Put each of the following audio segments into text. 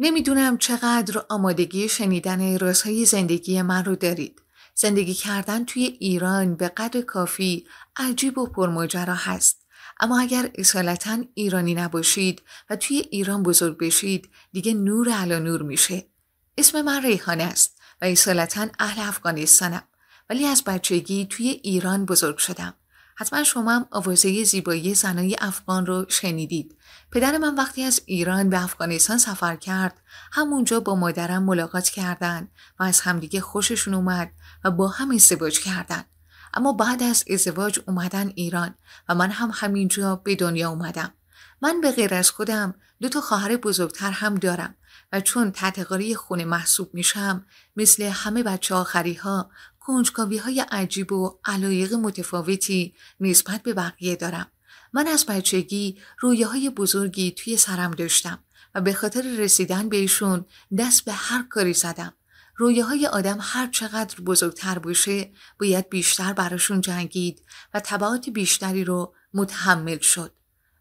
نمیدونم چقدر آمادگی شنیدن رازهای زندگی من رو دارید. زندگی کردن توی ایران به قدر کافی عجیب و پرماجرا هست. اما اگر اصالتا ایرانی نباشید و توی ایران بزرگ بشید دیگه نور علا نور میشه. اسم من ریحانه است و اصالتا اهل افغانستانم ولی از بچگی توی ایران بزرگ شدم. حتما شما هم آوازه زیبایی زنای افغان رو شنیدید. پدر من وقتی از ایران به افغانستان سفر کرد همونجا با مادرم ملاقات کردن و از همدیگه خوششون اومد و با هم ازدواج کردن. اما بعد از ازدواج اومدن ایران و من هم همینجا به دنیا اومدم. من به غیر از خودم دو تا خواهر بزرگتر هم دارم و چون تحتقاری خونه محسوب میشم مثل همه بچه آخری ها کنجکاوی های عجیب و علایق متفاوتی نسبت به بقیه دارم. من از بچگی رویه های بزرگی توی سرم داشتم و به خاطر رسیدن بهشون دست به هر کاری زدم. رویه های آدم هر چقدر بزرگتر باشه باید بیشتر براشون جنگید و طبعات بیشتری رو متحمل شد.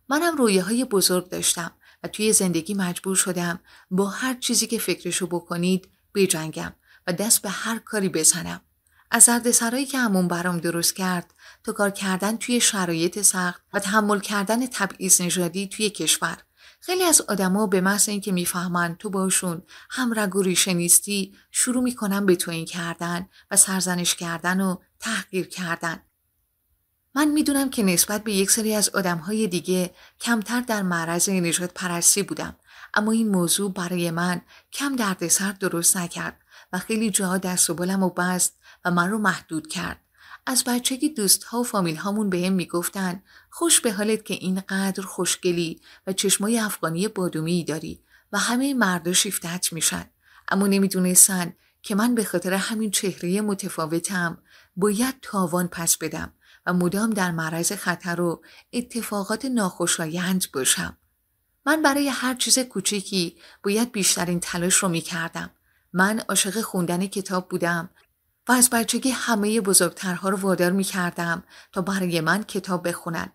منم رویه های بزرگ داشتم و توی زندگی مجبور شدم با هر چیزی که فکرشو بکنید بجنگم و دست به هر کاری بزنم. از دردسرایی که همون برام درست کرد تا کار کردن توی شرایط سخت و تحمل کردن تبعیض نژادی توی کشور خیلی از آدما به محض اینکه میفهمند تو باشون هم رگ و ریشه نیستی شروع میکنن به این کردن و سرزنش کردن و تحقیر کردن من میدونم که نسبت به یک سری از آدمهای دیگه کمتر در معرض نجات پرستی بودم اما این موضوع برای من کم دردسر درست نکرد و خیلی جاها دست و بلم و بست و من رو محدود کرد. از بچگی دوست ها و فامیل هامون به هم میگفتن خوش به حالت که اینقدر خوشگلی و چشمای افغانی بادومی داری و همه مردا شیفتت میشن. اما نمیدونستن که من به خاطر همین چهره متفاوتم باید تاوان پس بدم و مدام در معرض خطر و اتفاقات ناخوشایند باشم. من برای هر چیز کوچیکی باید بیشترین تلاش رو می کردم. من عاشق خوندن کتاب بودم و از بچگی همه بزرگترها رو وادار می کردم تا برای من کتاب بخونن.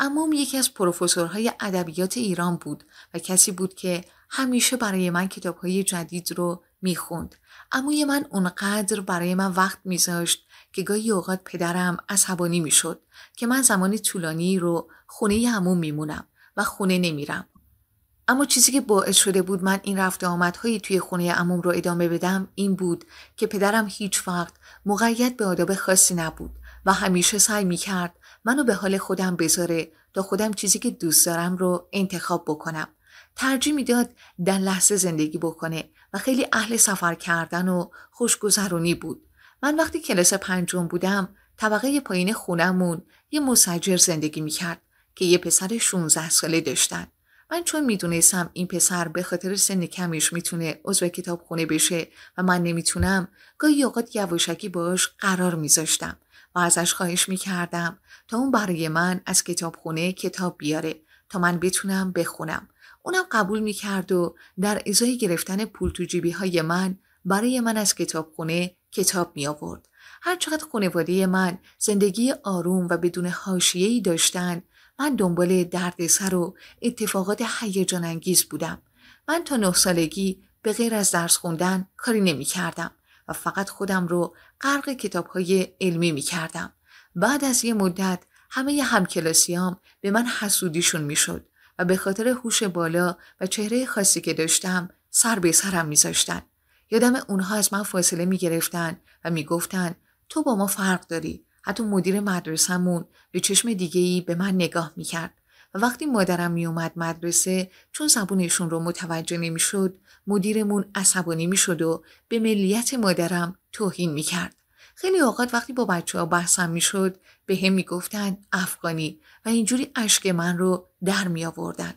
اموم یکی از پروفسورهای ادبیات ایران بود و کسی بود که همیشه برای من کتابهای جدید رو میخوند. اموی من اونقدر برای من وقت میذاشت که گاهی اوقات پدرم عصبانی میشد که من زمان طولانی رو خونه می میمونم و خونه نمیرم اما چیزی که باعث شده بود من این رفت آمدهایی توی خونه عموم رو ادامه بدم این بود که پدرم هیچ وقت مقید به آداب خاصی نبود و همیشه سعی می کرد منو به حال خودم بذاره تا خودم چیزی که دوست دارم رو انتخاب بکنم. ترجیح میداد در لحظه زندگی بکنه و خیلی اهل سفر کردن و خوشگذرونی بود. من وقتی کلاس پنجم بودم طبقه پایین خونمون یه مسجر زندگی میکرد که یه پسر 16 ساله داشتن. من چون میدونستم این پسر به خاطر سن کمیش میتونه عضو کتابخونه بشه و من نمیتونم گاهی اوقات یواشکی باش قرار میذاشتم و ازش خواهش میکردم تا اون برای من از کتابخونه کتاب بیاره تا من بتونم بخونم اونم قبول میکرد و در ازای گرفتن پول تو جیبی های من برای من از کتابخونه کتاب می آورد. هرچقدر خانواده من زندگی آروم و بدون حاشیه‌ای داشتن من دنبال دردسر و اتفاقات هیجان انگیز بودم من تا نه سالگی به غیر از درس خوندن کاری نمی کردم و فقط خودم رو غرق کتاب های علمی می کردم. بعد از یه مدت همه همکلاسیام به من حسودیشون می شد و به خاطر هوش بالا و چهره خاصی که داشتم سر به سرم میذاشتن. یادم اونها از من فاصله می گرفتن و می گفتن تو با ما فرق داری حتی مدیر مدرسهمون به چشم دیگه ای به من نگاه میکرد و وقتی مادرم میومد مدرسه چون زبونشون رو متوجه نمیشد مدیرمون عصبانی میشد و به ملیت مادرم توهین میکرد خیلی اوقات وقتی با بچه ها بحثم میشد به هم میگفتن افغانی و اینجوری اشک من رو در می آوردن.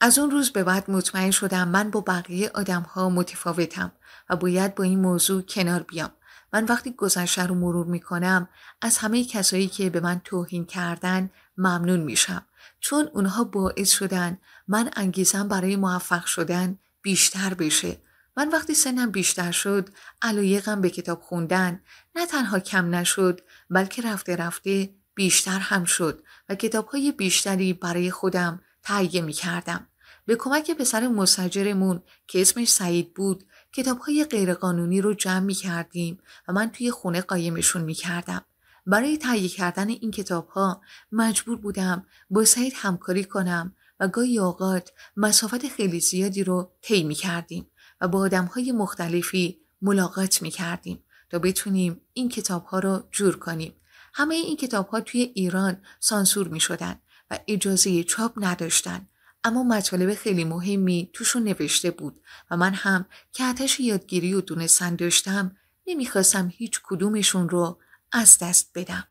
از اون روز به بعد مطمئن شدم من با بقیه آدم ها متفاوتم و باید با این موضوع کنار بیام. من وقتی گذشته رو مرور میکنم از همه کسایی که به من توهین کردن ممنون میشم چون اونها باعث شدن من انگیزم برای موفق شدن بیشتر بشه من وقتی سنم بیشتر شد علایقم به کتاب خوندن نه تنها کم نشد بلکه رفته رفته بیشتر هم شد و کتابهای بیشتری برای خودم تهیه می کردم. به کمک پسر مسجرمون که اسمش سعید بود کتاب های غیرقانونی رو جمع می کردیم و من توی خونه قایمشون می کردم. برای تهیه کردن این کتاب ها مجبور بودم با سعید همکاری کنم و گاهی اوقات مسافت خیلی زیادی رو طی می کردیم و با آدم های مختلفی ملاقات می کردیم تا بتونیم این کتاب ها رو جور کنیم. همه این کتاب ها توی ایران سانسور می شدن و اجازه چاپ نداشتند اما مطالب خیلی مهمی توشون نوشته بود و من هم که آتش یادگیری و دونستن داشتم نمیخواستم هیچ کدومشون رو از دست بدم.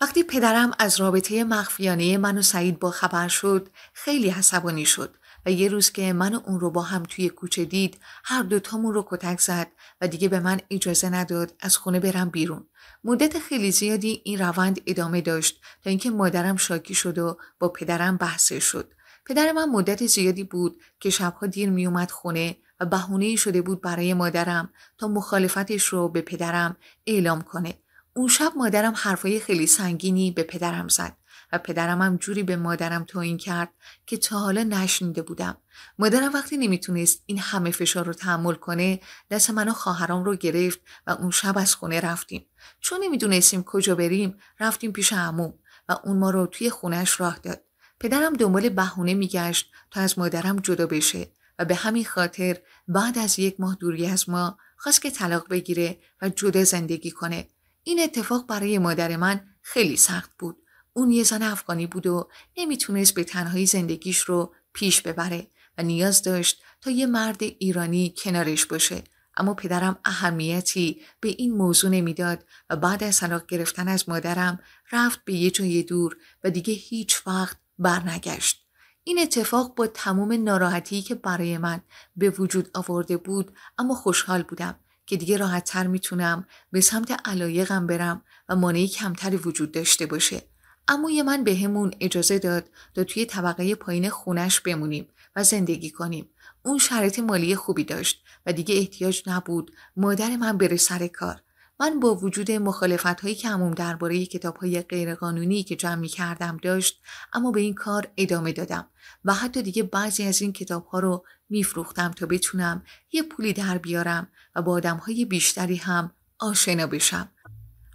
وقتی پدرم از رابطه مخفیانه من و سعید با خبر شد خیلی عصبانی شد و یه روز که من و اون رو با هم توی کوچه دید هر دوتامون رو کتک زد و دیگه به من اجازه نداد از خونه برم بیرون مدت خیلی زیادی این روند ادامه داشت تا اینکه مادرم شاکی شد و با پدرم بحثه شد پدر من مدت زیادی بود که شبها دیر میومد خونه و بهونه شده بود برای مادرم تا مخالفتش رو به پدرم اعلام کنه. اون شب مادرم حرفای خیلی سنگینی به پدرم زد و پدرم هم جوری به مادرم توهین کرد که تا حالا نشنیده بودم. مادرم وقتی نمیتونست این همه فشار رو تحمل کنه دست من و خواهرام رو گرفت و اون شب از خونه رفتیم. چون نمیدونستیم کجا بریم رفتیم پیش عموم و اون ما رو توی خونش راه داد. پدرم دنبال بهونه میگشت تا از مادرم جدا بشه و به همین خاطر بعد از یک ماه دوری از ما خواست که طلاق بگیره و جدا زندگی کنه این اتفاق برای مادر من خیلی سخت بود اون یه زن افغانی بود و نمیتونست به تنهایی زندگیش رو پیش ببره و نیاز داشت تا یه مرد ایرانی کنارش باشه اما پدرم اهمیتی به این موضوع نمیداد و بعد از طلاق گرفتن از مادرم رفت به یه جای دور و دیگه هیچ وقت برنگشت این اتفاق با تمام ناراحتی که برای من به وجود آورده بود اما خوشحال بودم که دیگه تر میتونم به سمت علایقم برم و مانعی کمتری وجود داشته باشه اما یه من به همون اجازه داد تا توی طبقه پایین خونش بمونیم و زندگی کنیم اون شرط مالی خوبی داشت و دیگه احتیاج نبود مادر من بره سر کار من با وجود مخالفت هایی که هموم درباره کتاب های غیرقانونی که جمع می کردم داشت اما به این کار ادامه دادم و حتی دیگه بعضی از این کتاب ها رو میفروختم تا بتونم یه پولی در بیارم و با آدم های بیشتری هم آشنا بشم.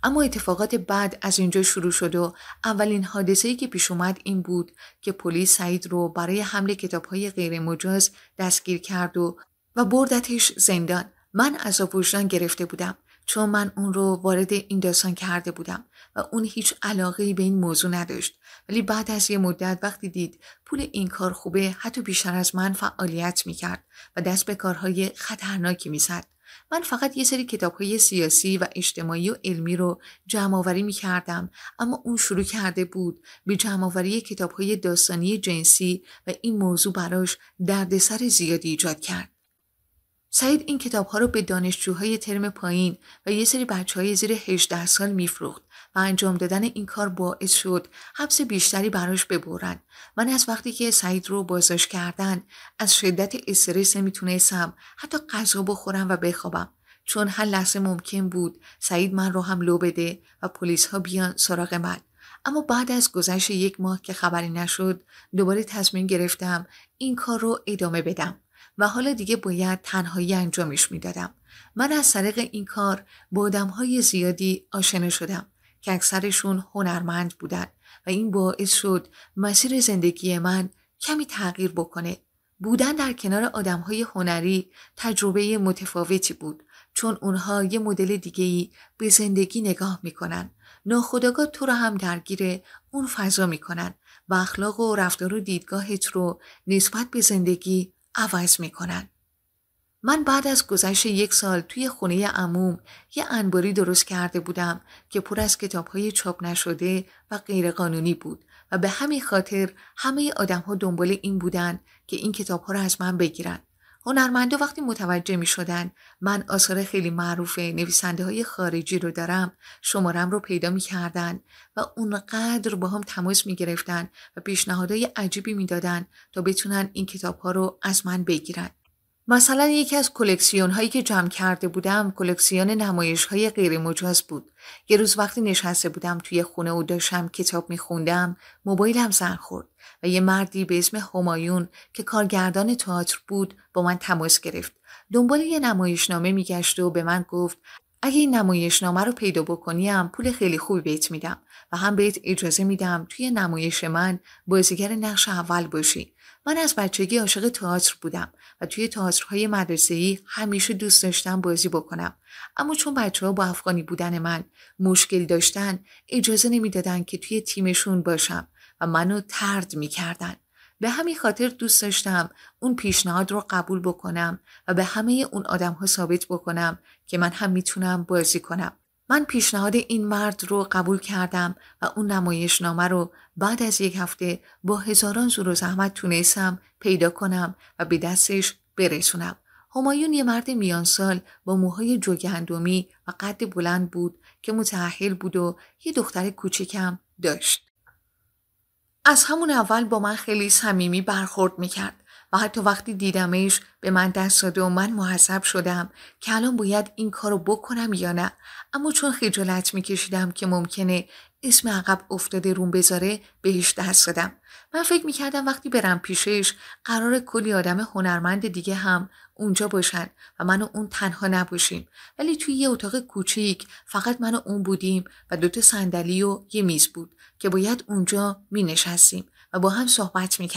اما اتفاقات بعد از اینجا شروع شد و اولین حادثه که پیش اومد این بود که پلیس سعید رو برای حمل غیر غیرمجاز دستگیر کرد و و بردتش زندان من از وجدان گرفته بودم چون من اون رو وارد این داستان کرده بودم و اون هیچ علاقه به این موضوع نداشت ولی بعد از یه مدت وقتی دید پول این کار خوبه حتی بیشتر از من فعالیت میکرد و دست به کارهای خطرناکی میزد من فقط یه سری کتاب های سیاسی و اجتماعی و علمی رو جمع آوری می اما اون شروع کرده بود به جمع آوری کتاب های داستانی جنسی و این موضوع براش دردسر زیادی ایجاد کرد. سعید این کتاب ها رو به دانشجوهای ترم پایین و یه سری بچه های زیر 18 سال میفروخت و انجام دادن این کار باعث شد حبس بیشتری براش ببرن من از وقتی که سعید رو بازداشت کردن از شدت استرس نمیتونستم حتی غذا بخورم و بخوابم چون هر لحظه ممکن بود سعید من رو هم لو بده و پلیس ها بیان سراغ من اما بعد از گذشت یک ماه که خبری نشد دوباره تصمیم گرفتم این کار رو ادامه بدم و حالا دیگه باید تنهایی انجامش میدادم. من از طریق این کار با آدمهای زیادی آشنا شدم که اکثرشون هنرمند بودن و این باعث شد مسیر زندگی من کمی تغییر بکنه. بودن در کنار آدمهای هنری تجربه متفاوتی بود چون اونها یه مدل دیگهی به زندگی نگاه میکنن. ناخداگاه تو را هم درگیره اون فضا میکنن و اخلاق و رفتار و دیدگاهت رو نسبت به زندگی عوض می من بعد از گذشت یک سال توی خونه عموم یه انباری درست کرده بودم که پر از های چاپ نشده و غیرقانونی بود و به همین خاطر همه آدم ها دنبال این بودن که این کتاب ها را از من بگیرن هنرمندا وقتی متوجه می شدن من آثار خیلی معروف نویسنده های خارجی رو دارم شمارم رو پیدا می کردن و اونقدر با هم تماس می گرفتن و پیشنهادهای عجیبی می تا بتونن این کتاب ها رو از من بگیرن. مثلا یکی از کلکسیون هایی که جمع کرده بودم کلکسیون نمایش های غیر مجاز بود یه روز وقتی نشسته بودم توی خونه و داشتم کتاب میخوندم موبایلم زن خورد و یه مردی به اسم همایون که کارگردان تئاتر بود با من تماس گرفت دنبال یه نامه میگشت و به من گفت اگه این نامه رو پیدا بکنیم پول خیلی خوبی بهت میدم و هم بهت اجازه میدم توی نمایش من بازیگر نقش اول باشی من از بچگی عاشق تئاتر بودم و توی تئاترهای مدرسه‌ای همیشه دوست داشتم بازی بکنم اما چون بچه ها با افغانی بودن من مشکل داشتن اجازه نمیدادند که توی تیمشون باشم و منو ترد میکردن به همین خاطر دوست داشتم اون پیشنهاد رو قبول بکنم و به همه اون آدم ها ثابت بکنم که من هم میتونم بازی کنم من پیشنهاد این مرد رو قبول کردم و اون نمایش نامه رو بعد از یک هفته با هزاران زور و زحمت تونستم پیدا کنم و به دستش برسونم. همایون یه مرد میانسال با موهای جوگندمی و قد بلند بود که متأهل بود و یه دختر کوچکم داشت. از همون اول با من خیلی صمیمی برخورد میکرد. و حتی وقتی دیدمش به من دست داده و من محذب شدم که الان باید این کارو بکنم یا نه اما چون خجالت میکشیدم که ممکنه اسم عقب افتاده روم بذاره بهش دست دادم من فکر میکردم وقتی برم پیشش قرار کلی آدم هنرمند دیگه هم اونجا باشن و من و اون تنها نباشیم ولی توی یه اتاق کوچیک فقط من و اون بودیم و دوتا صندلی و یه میز بود که باید اونجا می نشستیم و با هم صحبت می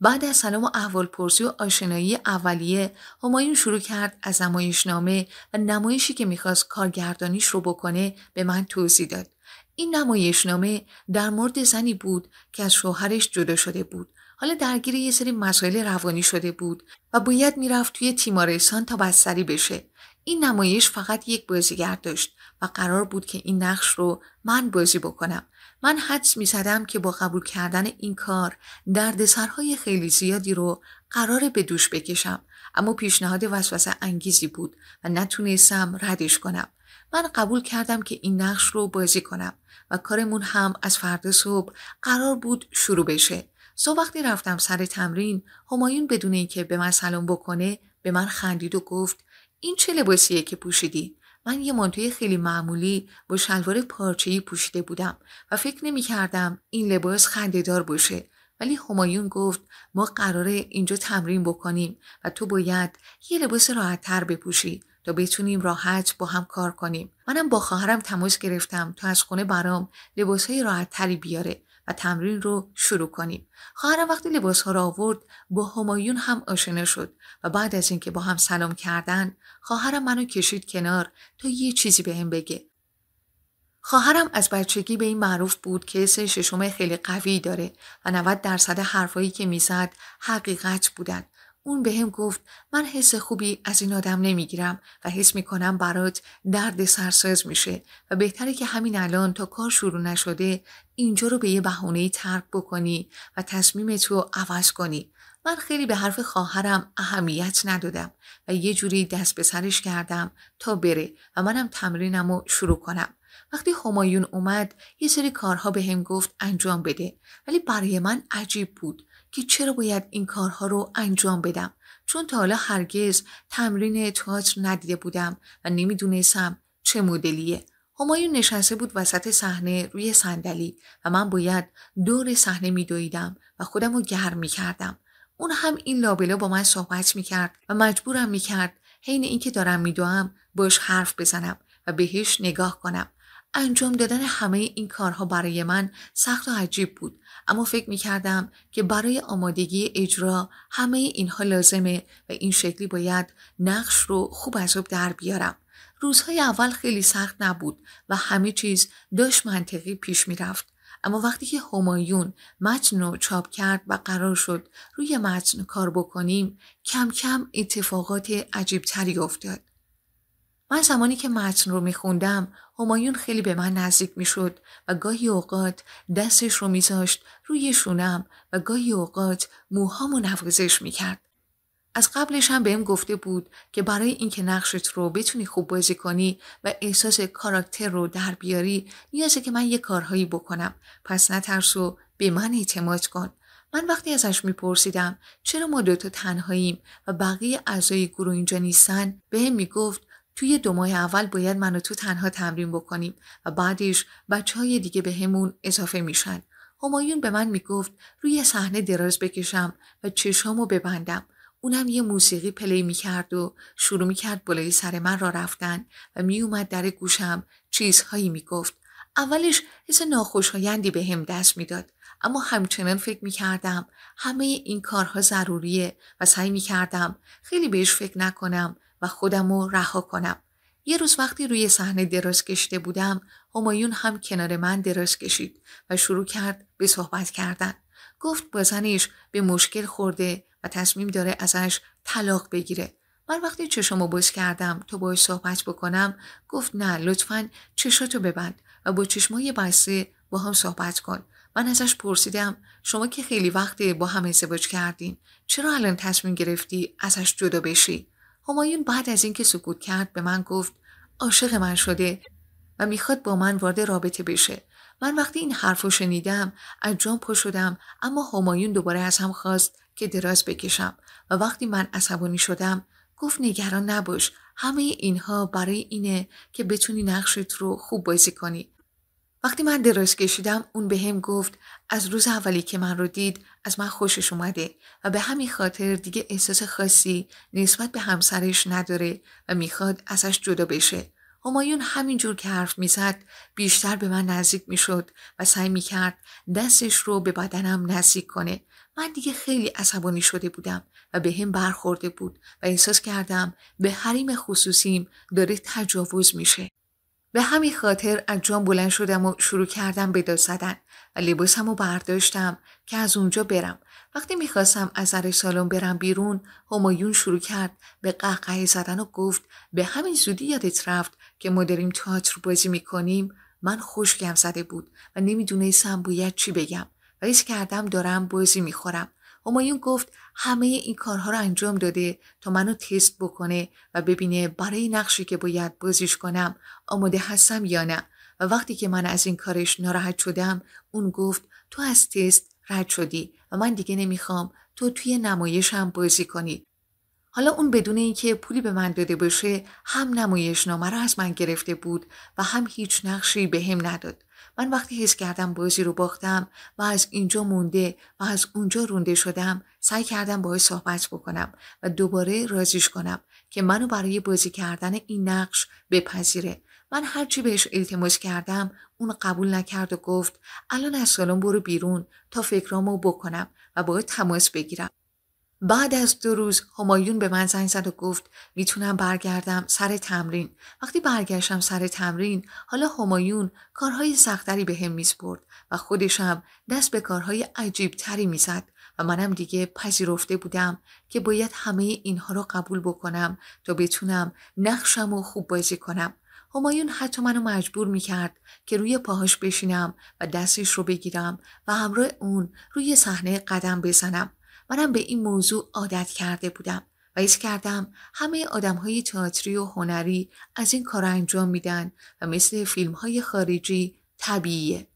بعد از سلام و احوالپرسی و آشنایی اولیه همایون شروع کرد از نامه و نمایشی که میخواست کارگردانیش رو بکنه به من توضیح داد این نمایش نامه در مورد زنی بود که از شوهرش جدا شده بود حالا درگیر یه سری مسائل روانی شده بود و باید میرفت توی تیمارستان تا بستری بشه این نمایش فقط یک بازیگر داشت و قرار بود که این نقش رو من بازی بکنم من حدس می زدم که با قبول کردن این کار دردسرهای خیلی زیادی رو قرار به دوش بکشم اما پیشنهاد وسوسه انگیزی بود و نتونستم ردش کنم من قبول کردم که این نقش رو بازی کنم و کارمون هم از فردا صبح قرار بود شروع بشه صبح وقتی رفتم سر تمرین همایون بدون اینکه به من سلام بکنه به من خندید و گفت این چه لباسیه که پوشیدی من یه مانتوی خیلی معمولی با شلوار پارچه‌ای پوشیده بودم و فکر نمی کردم این لباس خندهدار باشه ولی همایون گفت ما قراره اینجا تمرین بکنیم و تو باید یه لباس راحتتر بپوشی تا بتونیم راحت با هم کار کنیم منم با خواهرم تماس گرفتم تا از خونه برام لباسهای راحتتری بیاره و تمرین رو شروع کنیم خواهرم وقتی لباس ها را آورد با همایون هم آشنا شد و بعد از اینکه با هم سلام کردن خواهرم منو کشید کنار تا یه چیزی به هم بگه خواهرم از بچگی به این معروف بود که سه ششم خیلی قوی داره و 90 درصد حرفایی که میزد حقیقت بودند. اون به هم گفت من حس خوبی از این آدم نمیگیرم و حس میکنم برات درد سرساز میشه و بهتره که همین الان تا کار شروع نشده اینجا رو به یه بهونه ترک بکنی و تصمیم تو عوض کنی من خیلی به حرف خواهرم اهمیت ندادم و یه جوری دست به سرش کردم تا بره و منم تمرینم رو شروع کنم وقتی همایون اومد یه سری کارها به هم گفت انجام بده ولی برای من عجیب بود که چرا باید این کارها رو انجام بدم چون تا حالا هرگز تمرین تئاتر ندیده بودم و نمیدونستم چه مدلیه همایون نشسته بود وسط صحنه روی صندلی و من باید دور صحنه میدویدم و خودم رو گرم میکردم اون هم این لابلا با من صحبت میکرد و مجبورم میکرد حین اینکه دارم میدوهم باش حرف بزنم و بهش نگاه کنم انجام دادن همه این کارها برای من سخت و عجیب بود اما فکر می کردم که برای آمادگی اجرا همه اینها لازمه و این شکلی باید نقش رو خوب از آب در بیارم. روزهای اول خیلی سخت نبود و همه چیز داشت منطقی پیش رفت. اما وقتی که همایون متن رو چاپ کرد و قرار شد روی متن کار بکنیم کم کم اتفاقات عجیب تری افتاد. من زمانی که متن رو میخوندم همایون خیلی به من نزدیک میشد و گاهی اوقات دستش رو میذاشت روی شونم و گاهی اوقات موهامو نوازش میکرد از قبلش هم بهم گفته بود که برای اینکه نقشت رو بتونی خوب بازی کنی و احساس کاراکتر رو در بیاری نیازه که من یه کارهایی بکنم پس نترس و به من اعتماد کن من وقتی ازش میپرسیدم چرا ما دوتا تنهاییم و بقیه اعضای گروه اینجا نیستن بهم میگفت توی دو ماه اول باید من و تو تنها تمرین بکنیم و بعدش بچه های دیگه به همون اضافه میشن. همایون به من میگفت روی صحنه دراز بکشم و چشامو ببندم. اونم یه موسیقی پلی میکرد و شروع میکرد بالای سر من را رفتن و میومد در گوشم چیزهایی میگفت. اولش حس ناخوشایندی به هم دست میداد اما همچنان فکر می کردم همه این کارها ضروریه و سعی می کردم خیلی بهش فکر نکنم و خودم رو رها کنم یه روز وقتی روی صحنه دراز کشته بودم همایون هم کنار من دراز کشید و شروع کرد به صحبت کردن گفت با به مشکل خورده و تصمیم داره ازش طلاق بگیره من وقتی چشم باز کردم تا باهاش صحبت بکنم گفت نه لطفا چشاتو ببند و با چشمای بسته با هم صحبت کن من ازش پرسیدم شما که خیلی وقت با هم ازدواج کردین چرا الان تصمیم گرفتی ازش جدا بشی همایون بعد از اینکه سکوت کرد به من گفت عاشق من شده و میخواد با من وارد رابطه بشه من وقتی این حرف رو شنیدم از جان شدم اما همایون دوباره از هم خواست که دراز بکشم و وقتی من عصبانی شدم گفت نگران نباش همه اینها برای اینه که بتونی نقشت رو خوب بازی کنی وقتی من دراز کشیدم اون به هم گفت از روز اولی که من رو دید از من خوشش اومده و به همین خاطر دیگه احساس خاصی نسبت به همسرش نداره و میخواد ازش جدا بشه. همایون همینجور که حرف میزد بیشتر به من نزدیک میشد و سعی میکرد دستش رو به بدنم نزدیک کنه من دیگه خیلی عصبانی شده بودم و به هم برخورده بود و احساس کردم به حریم خصوصیم داره تجاوز میشه به همین خاطر از جان بلند شدم و شروع کردم به داد زدن و لباسم رو برداشتم که از اونجا برم وقتی میخواستم از در برم بیرون همایون شروع کرد به قهقه زدن و گفت به همین زودی یادت رفت که ما داریم تئاتر بازی میکنیم من خوشگم زده بود و نمیدونستم باید چی بگم و کردم دارم بازی میخورم همایون گفت همه این کارها رو انجام داده تا منو تست بکنه و ببینه برای نقشی که باید بازیش کنم آماده هستم یا نه و وقتی که من از این کارش ناراحت شدم اون گفت تو از تست رد شدی و من دیگه نمیخوام تو توی نمایشم بازی کنی حالا اون بدون اینکه پولی به من داده باشه هم نمایش نامه رو از من گرفته بود و هم هیچ نقشی به هم نداد من وقتی حس کردم بازی رو باختم و از اینجا مونده و از اونجا رونده شدم سعی کردم باهاش صحبت بکنم و دوباره راضیش کنم که منو برای بازی کردن این نقش بپذیره من هرچی بهش التماس کردم اون قبول نکرد و گفت الان از سالن برو بیرون تا فکرامو بکنم و باید تماس بگیرم بعد از دو روز همایون به من زنگ زد و گفت میتونم برگردم سر تمرین وقتی برگشتم سر تمرین حالا همایون کارهای سختری به هم میسپرد و خودشم دست به کارهای عجیبتری میزد و منم دیگه پذیرفته بودم که باید همه اینها را قبول بکنم تا بتونم نقشم و خوب بازی کنم همایون حتی منو مجبور میکرد که روی پاهاش بشینم و دستش رو بگیرم و همراه اون روی صحنه قدم بزنم منم به این موضوع عادت کرده بودم و ایس کردم همه آدم های تئاتری و هنری از این کار انجام میدن و مثل فیلم های خارجی طبیعیه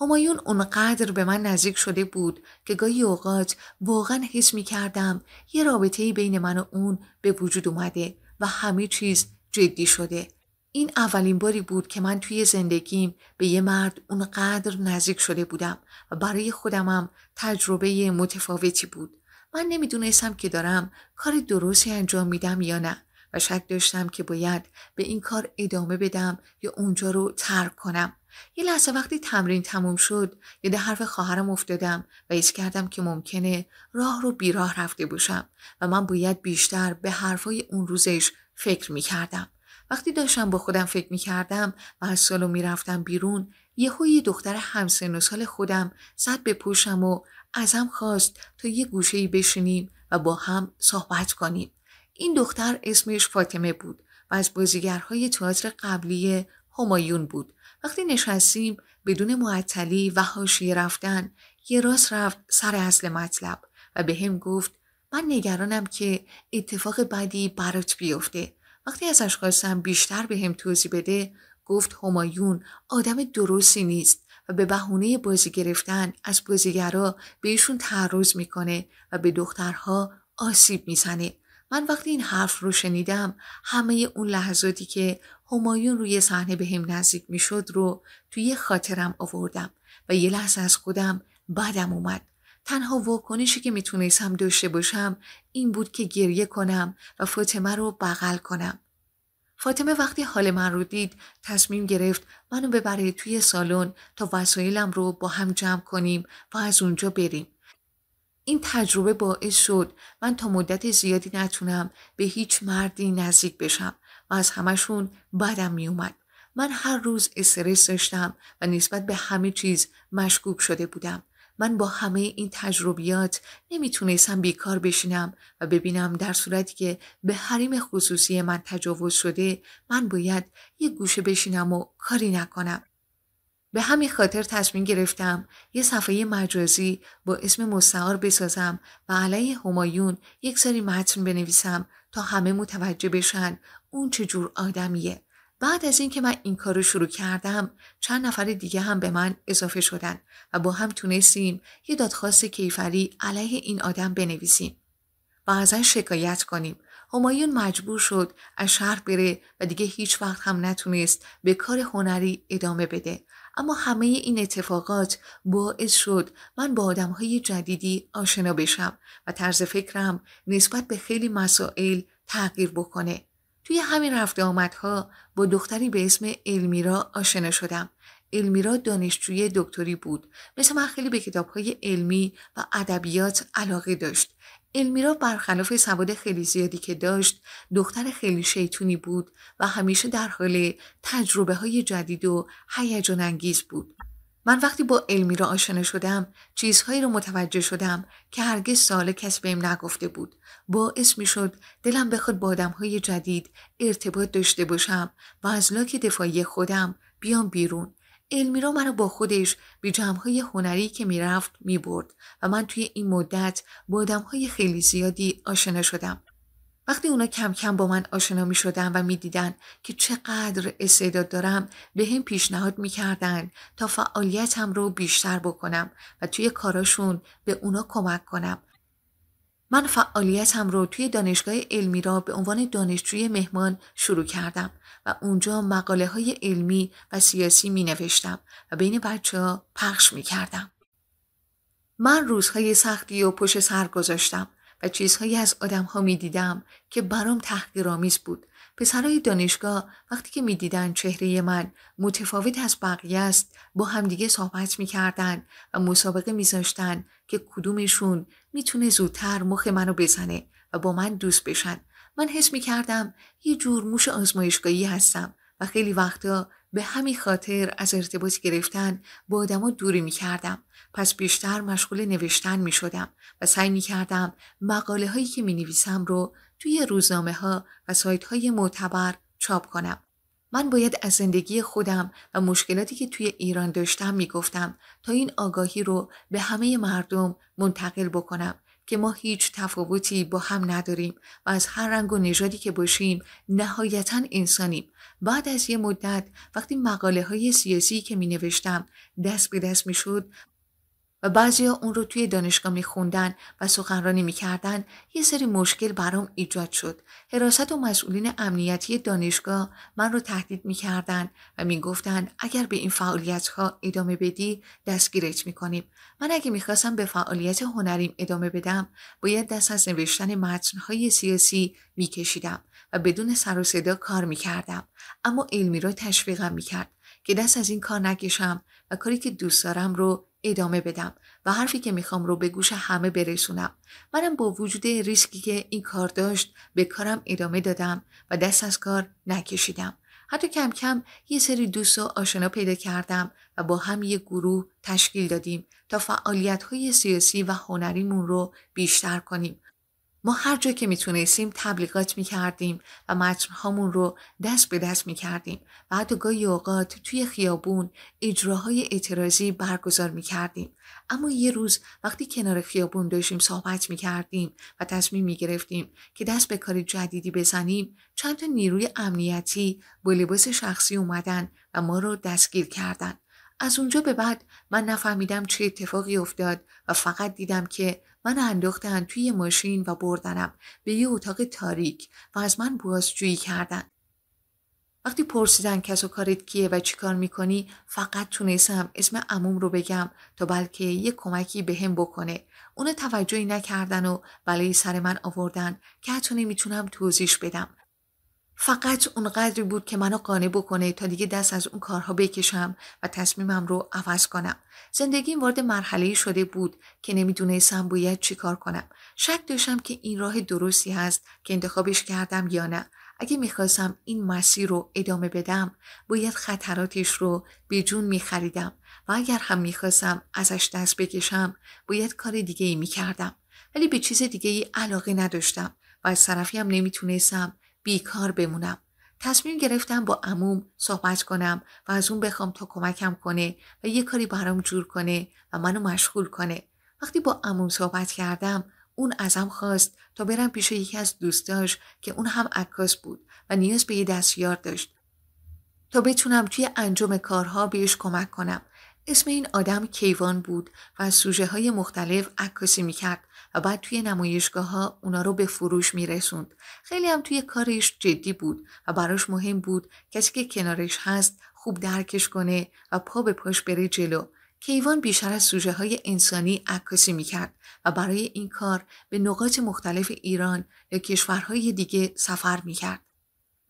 همایون اونقدر به من نزدیک شده بود که گاهی اوقات واقعا حس می کردم یه رابطه بین من و اون به وجود اومده و همه چیز جدی شده. این اولین باری بود که من توی زندگیم به یه مرد اونقدر نزدیک شده بودم و برای خودمم تجربه متفاوتی بود. من نمیدونستم که دارم کار درستی انجام میدم یا نه و شک داشتم که باید به این کار ادامه بدم یا اونجا رو ترک کنم. یه لحظه وقتی تمرین تموم شد ده حرف خواهرم افتادم و ایس کردم که ممکنه راه رو بیراه رفته باشم و من باید بیشتر به حرفای اون روزش فکر می کردم. وقتی داشتم با خودم فکر می کردم و از سالو می رفتم بیرون یه یه دختر همسن و سال خودم زد به پوشم و ازم خواست تا یه گوشهی بشینیم و با هم صحبت کنیم. این دختر اسمش فاطمه بود و از بازیگرهای تئاتر قبلی همایون بود وقتی نشستیم بدون معطلی و حاشیه رفتن یه راست رفت سر اصل مطلب و به هم گفت من نگرانم که اتفاق بدی برات بیفته وقتی ازش خواستم بیشتر به هم توضیح بده گفت همایون آدم درستی نیست و به بهونه بازی گرفتن از بازیگرا بهشون تعرض میکنه و به دخترها آسیب میزنه من وقتی این حرف رو شنیدم همه اون لحظاتی که همایون روی صحنه به هم نزدیک میشد رو توی خاطرم آوردم و یه لحظه از خودم بعدم اومد تنها واکنشی که میتونستم داشته باشم این بود که گریه کنم و فاطمه رو بغل کنم فاطمه وقتی حال من رو دید تصمیم گرفت منو ببره توی سالن تا وسایلم رو با هم جمع کنیم و از اونجا بریم این تجربه باعث شد من تا مدت زیادی نتونم به هیچ مردی نزدیک بشم و از همشون بدم اومد. من هر روز استرس داشتم و نسبت به همه چیز مشکوک شده بودم من با همه این تجربیات نمیتونستم بیکار بشینم و ببینم در صورتی که به حریم خصوصی من تجاوز شده من باید یه گوشه بشینم و کاری نکنم به همین خاطر تصمیم گرفتم یه صفحه مجازی با اسم مستعار بسازم و علیه همایون یک سری متن بنویسم تا همه متوجه بشن اون چجور آدمیه. بعد از اینکه من این کار شروع کردم چند نفر دیگه هم به من اضافه شدن و با هم تونستیم یه دادخواست کیفری علیه این آدم بنویسیم و ازش شکایت کنیم همایون مجبور شد از شهر بره و دیگه هیچ وقت هم نتونست به کار هنری ادامه بده اما همه این اتفاقات باعث شد من با های جدیدی آشنا بشم و طرز فکرم نسبت به خیلی مسائل تغییر بکنه. توی همین رفته آمدها با دختری به اسم المیرا آشنا شدم. المیرا دانشجوی دکتری بود. مثل من خیلی به کتابهای علمی و ادبیات علاقه داشت. المیرا برخلاف سواد خیلی زیادی که داشت دختر خیلی شیطونی بود و همیشه در حال تجربه های جدید و هیجان انگیز بود. من وقتی با المیرا آشنا شدم چیزهایی رو متوجه شدم که هرگز سال کسی بهم نگفته بود باعث می شد دلم بخواد با آدم های جدید ارتباط داشته باشم و از لاک دفاعی خودم بیام بیرون المیرا مرا با خودش به جمعهای هنری که میرفت میبرد و من توی این مدت با آدمهای خیلی زیادی آشنا شدم وقتی اونا کم کم با من آشنا می شدن و می دیدن که چقدر استعداد دارم به هم پیشنهاد می کردن تا فعالیتم رو بیشتر بکنم و توی کاراشون به اونا کمک کنم من فعالیتم رو توی دانشگاه علمی را به عنوان دانشجوی مهمان شروع کردم و اونجا مقاله های علمی و سیاسی می نوشتم و بین بچه ها پخش می کردم. من روزهای سختی و پشت سر گذاشتم و چیزهایی از ها می دیدم که برام تحقیرآمیز بود پسرای دانشگاه وقتی که میدیدن چهره من متفاوت از بقیه است با همدیگه صحبت میکردن و مسابقه میذاشتن که کدومشون میتونه زودتر مخ منو بزنه و با من دوست بشن من حس میکردم یه جور موش آزمایشگاهی هستم و خیلی وقتا به همین خاطر از ارتباط گرفتن با آدما دوری میکردم پس بیشتر مشغول نوشتن میشدم و سعی میکردم مقاله هایی که مینویسم رو توی روزنامه ها و سایت های معتبر چاپ کنم. من باید از زندگی خودم و مشکلاتی که توی ایران داشتم میگفتم تا این آگاهی رو به همه مردم منتقل بکنم که ما هیچ تفاوتی با هم نداریم و از هر رنگ و نژادی که باشیم نهایتا انسانیم بعد از یه مدت وقتی مقاله های سیاسی که می نوشتم دست به دست می شد و ها اون رو توی دانشگاه میخوندن و سخنرانی میکردن یه سری مشکل برام ایجاد شد حراست و مسئولین امنیتی دانشگاه من رو تهدید میکردن و میگفتن اگر به این فعالیت ها ادامه بدی دستگیرت میکنیم من اگه میخواستم به فعالیت هنریم ادامه بدم باید دست از نوشتن متنهای سیاسی میکشیدم و بدون سر و صدا کار میکردم اما علمی را تشویقم میکرد که دست از این کار نکشم و کاری که دوست دارم رو ادامه بدم و حرفی که میخوام رو به گوش همه برسونم منم با وجود ریسکی که این کار داشت به کارم ادامه دادم و دست از کار نکشیدم حتی کم کم یه سری دوست و آشنا پیدا کردم و با هم یه گروه تشکیل دادیم تا فعالیت های سیاسی و هنریمون رو بیشتر کنیم ما هر جا که میتونستیم تبلیغات میکردیم و متنهامون رو دست به دست میکردیم و حتی گاهی اوقات توی خیابون اجراهای اعتراضی برگزار میکردیم اما یه روز وقتی کنار خیابون داشتیم صحبت میکردیم و تصمیم میگرفتیم که دست به کار جدیدی بزنیم چند تا نیروی امنیتی با لباس شخصی اومدن و ما رو دستگیر کردند از اونجا به بعد من نفهمیدم چه اتفاقی افتاد و فقط دیدم که من انداختن توی ماشین و بردنم به یه اتاق تاریک و از من بازجویی کردن. وقتی پرسیدن کس و کارت کیه و چیکار میکنی فقط تونستم اسم عموم رو بگم تا بلکه یه کمکی به هم بکنه اونا توجهی نکردن و بلای سر من آوردن که حتی نمیتونم توضیح بدم فقط اونقدری بود که منو قانع بکنه تا دیگه دست از اون کارها بکشم و تصمیمم رو عوض کنم زندگیم وارد مرحله شده بود که نمیدونستم باید چیکار کنم شک داشتم که این راه درستی هست که انتخابش کردم یا نه اگه میخواستم این مسیر رو ادامه بدم باید خطراتش رو به جون میخریدم و اگر هم میخواستم ازش دست بکشم باید کار دیگه ای میکردم ولی به چیز دیگه ای علاقه نداشتم و از طرفی هم نمیتونستم بیکار بمونم تصمیم گرفتم با عموم صحبت کنم و از اون بخوام تا کمکم کنه و یه کاری برام جور کنه و منو مشغول کنه وقتی با عموم صحبت کردم اون ازم خواست تا برم پیش یکی از دوستاش که اون هم عکاس بود و نیاز به یه دستیار داشت تا بتونم توی انجام کارها بهش کمک کنم اسم این آدم کیوان بود و از سوژه های مختلف عکاسی میکرد و بعد توی نمایشگاه ها اونا رو به فروش میرسوند. خیلی هم توی کارش جدی بود و براش مهم بود کسی که کنارش هست خوب درکش کنه و پا به پاش بره جلو. کیوان بیشتر از سوژه های انسانی عکاسی میکرد و برای این کار به نقاط مختلف ایران یا کشورهای دیگه سفر میکرد.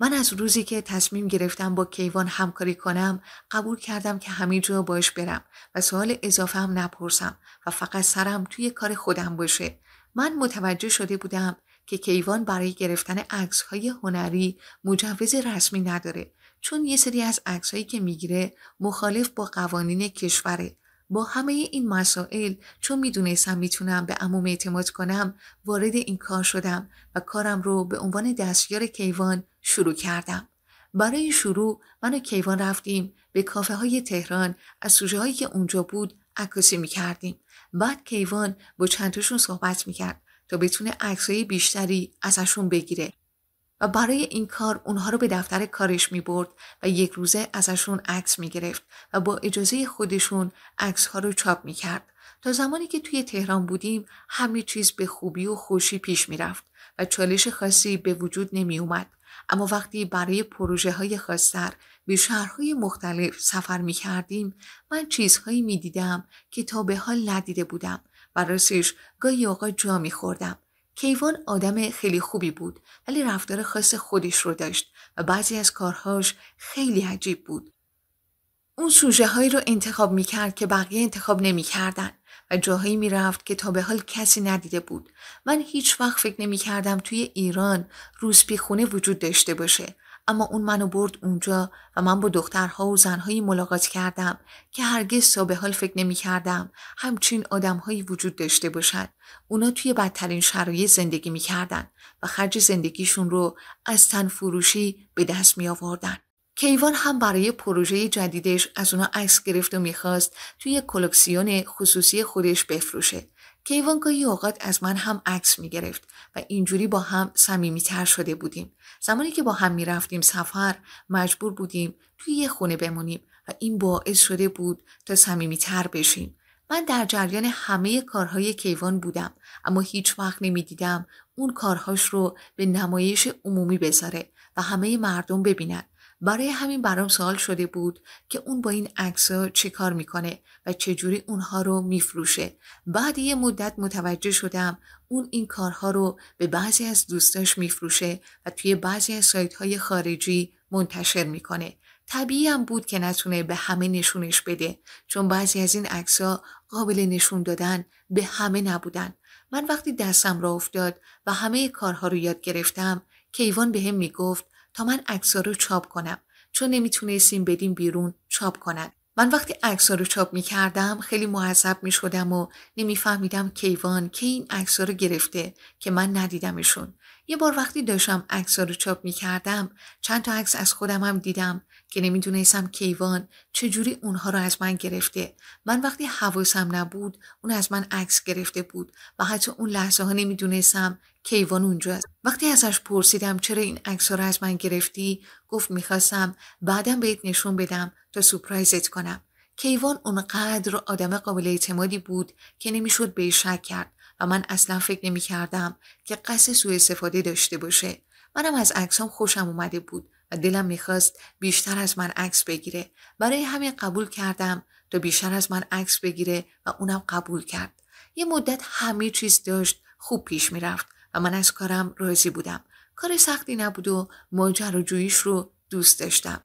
من از روزی که تصمیم گرفتم با کیوان همکاری کنم قبول کردم که همه جا باش برم و سوال اضافه هم نپرسم و فقط سرم توی کار خودم باشه من متوجه شده بودم که کیوان برای گرفتن عکس های هنری مجوز رسمی نداره چون یه سری از عکسهایی که میگیره مخالف با قوانین کشوره با همه این مسائل چون میدونستم میتونم به عموم اعتماد کنم وارد این کار شدم و کارم رو به عنوان دستیار کیوان شروع کردم برای شروع من و کیوان رفتیم به کافه های تهران از سوژه هایی که اونجا بود عکاسی میکردیم بعد کیوان با چندتاشون صحبت میکرد تا بتونه عکسهای بیشتری ازشون بگیره و برای این کار اونها رو به دفتر کارش می برد و یک روزه ازشون عکس می گرفت و با اجازه خودشون عکس ها رو چاپ می کرد. تا زمانی که توی تهران بودیم همه چیز به خوبی و خوشی پیش می رفت و چالش خاصی به وجود نمی اومد. اما وقتی برای پروژه های خاصتر به شهرهای مختلف سفر می کردیم من چیزهایی می دیدم که تا به حال ندیده بودم و راستش گاهی اوقات جا می خوردم کیوان آدم خیلی خوبی بود ولی رفتار خاص خودش رو داشت و بعضی از کارهاش خیلی عجیب بود. اون سوژه هایی رو انتخاب می کرد که بقیه انتخاب نمی کردن و جاهایی می رفت که تا به حال کسی ندیده بود. من هیچ وقت فکر نمی کردم توی ایران روز خونه وجود داشته باشه اما اون منو برد اونجا و من با دخترها و زنهایی ملاقات کردم که هرگز تا به حال فکر نمی کردم همچین آدمهایی وجود داشته باشد. اونا توی بدترین شرایط زندگی می و خرج زندگیشون رو از تن فروشی به دست می آوردن. کیوان هم برای پروژه جدیدش از اونا عکس گرفت و میخواست توی کلکسیون خصوصی خودش بفروشه. کیوان گاهی اوقات از من هم عکس میگرفت و اینجوری با هم صمیمیتر شده بودیم زمانی که با هم رفتیم سفر مجبور بودیم توی یه خونه بمونیم و این باعث شده بود تا تر بشیم من در جریان همه کارهای کیوان بودم اما هیچ وقت نمیدیدم اون کارهاش رو به نمایش عمومی بذاره و همه مردم ببینن برای همین برام سوال شده بود که اون با این عکس ها چه کار میکنه و چجوری اونها رو میفروشه بعد یه مدت متوجه شدم اون این کارها رو به بعضی از دوستاش میفروشه و توی بعضی از سایت های خارجی منتشر میکنه طبیعی هم بود که نتونه به همه نشونش بده چون بعضی از این عکس ها قابل نشون دادن به همه نبودن من وقتی دستم را افتاد و همه کارها رو یاد گرفتم کیوان به هم میگفت تا من عکسا رو چاپ کنم چون نمیتونستیم بدیم بیرون چاپ کنن من وقتی عکس رو چاپ می کردم خیلی معذب می و نمیفهمیدم کیوان که این عکس رو گرفته که من ندیدمشون. یه بار وقتی داشتم عکس رو چاپ می کردم چند تا عکس از خودم هم دیدم که نمیدونستم کیوان چجوری اونها رو از من گرفته من وقتی حواسم نبود اون از من عکس گرفته بود و حتی اون لحظه ها نمیدونستم کیوان اونجاست وقتی ازش پرسیدم چرا این عکس رو از من گرفتی گفت میخواستم بعدم بهت نشون بدم تا سپرایزت کنم کیوان اونقدر آدم قابل اعتمادی بود که نمیشد به شک کرد و من اصلا فکر نمی که قصد سوء استفاده داشته باشه منم از عکسام خوشم اومده بود و دلم میخواست بیشتر از من عکس بگیره برای همین قبول کردم تا بیشتر از من عکس بگیره و اونم قبول کرد یه مدت همه چیز داشت خوب پیش میرفت و من از کارم راضی بودم کار سختی نبود و ماجر و جویش رو دوست داشتم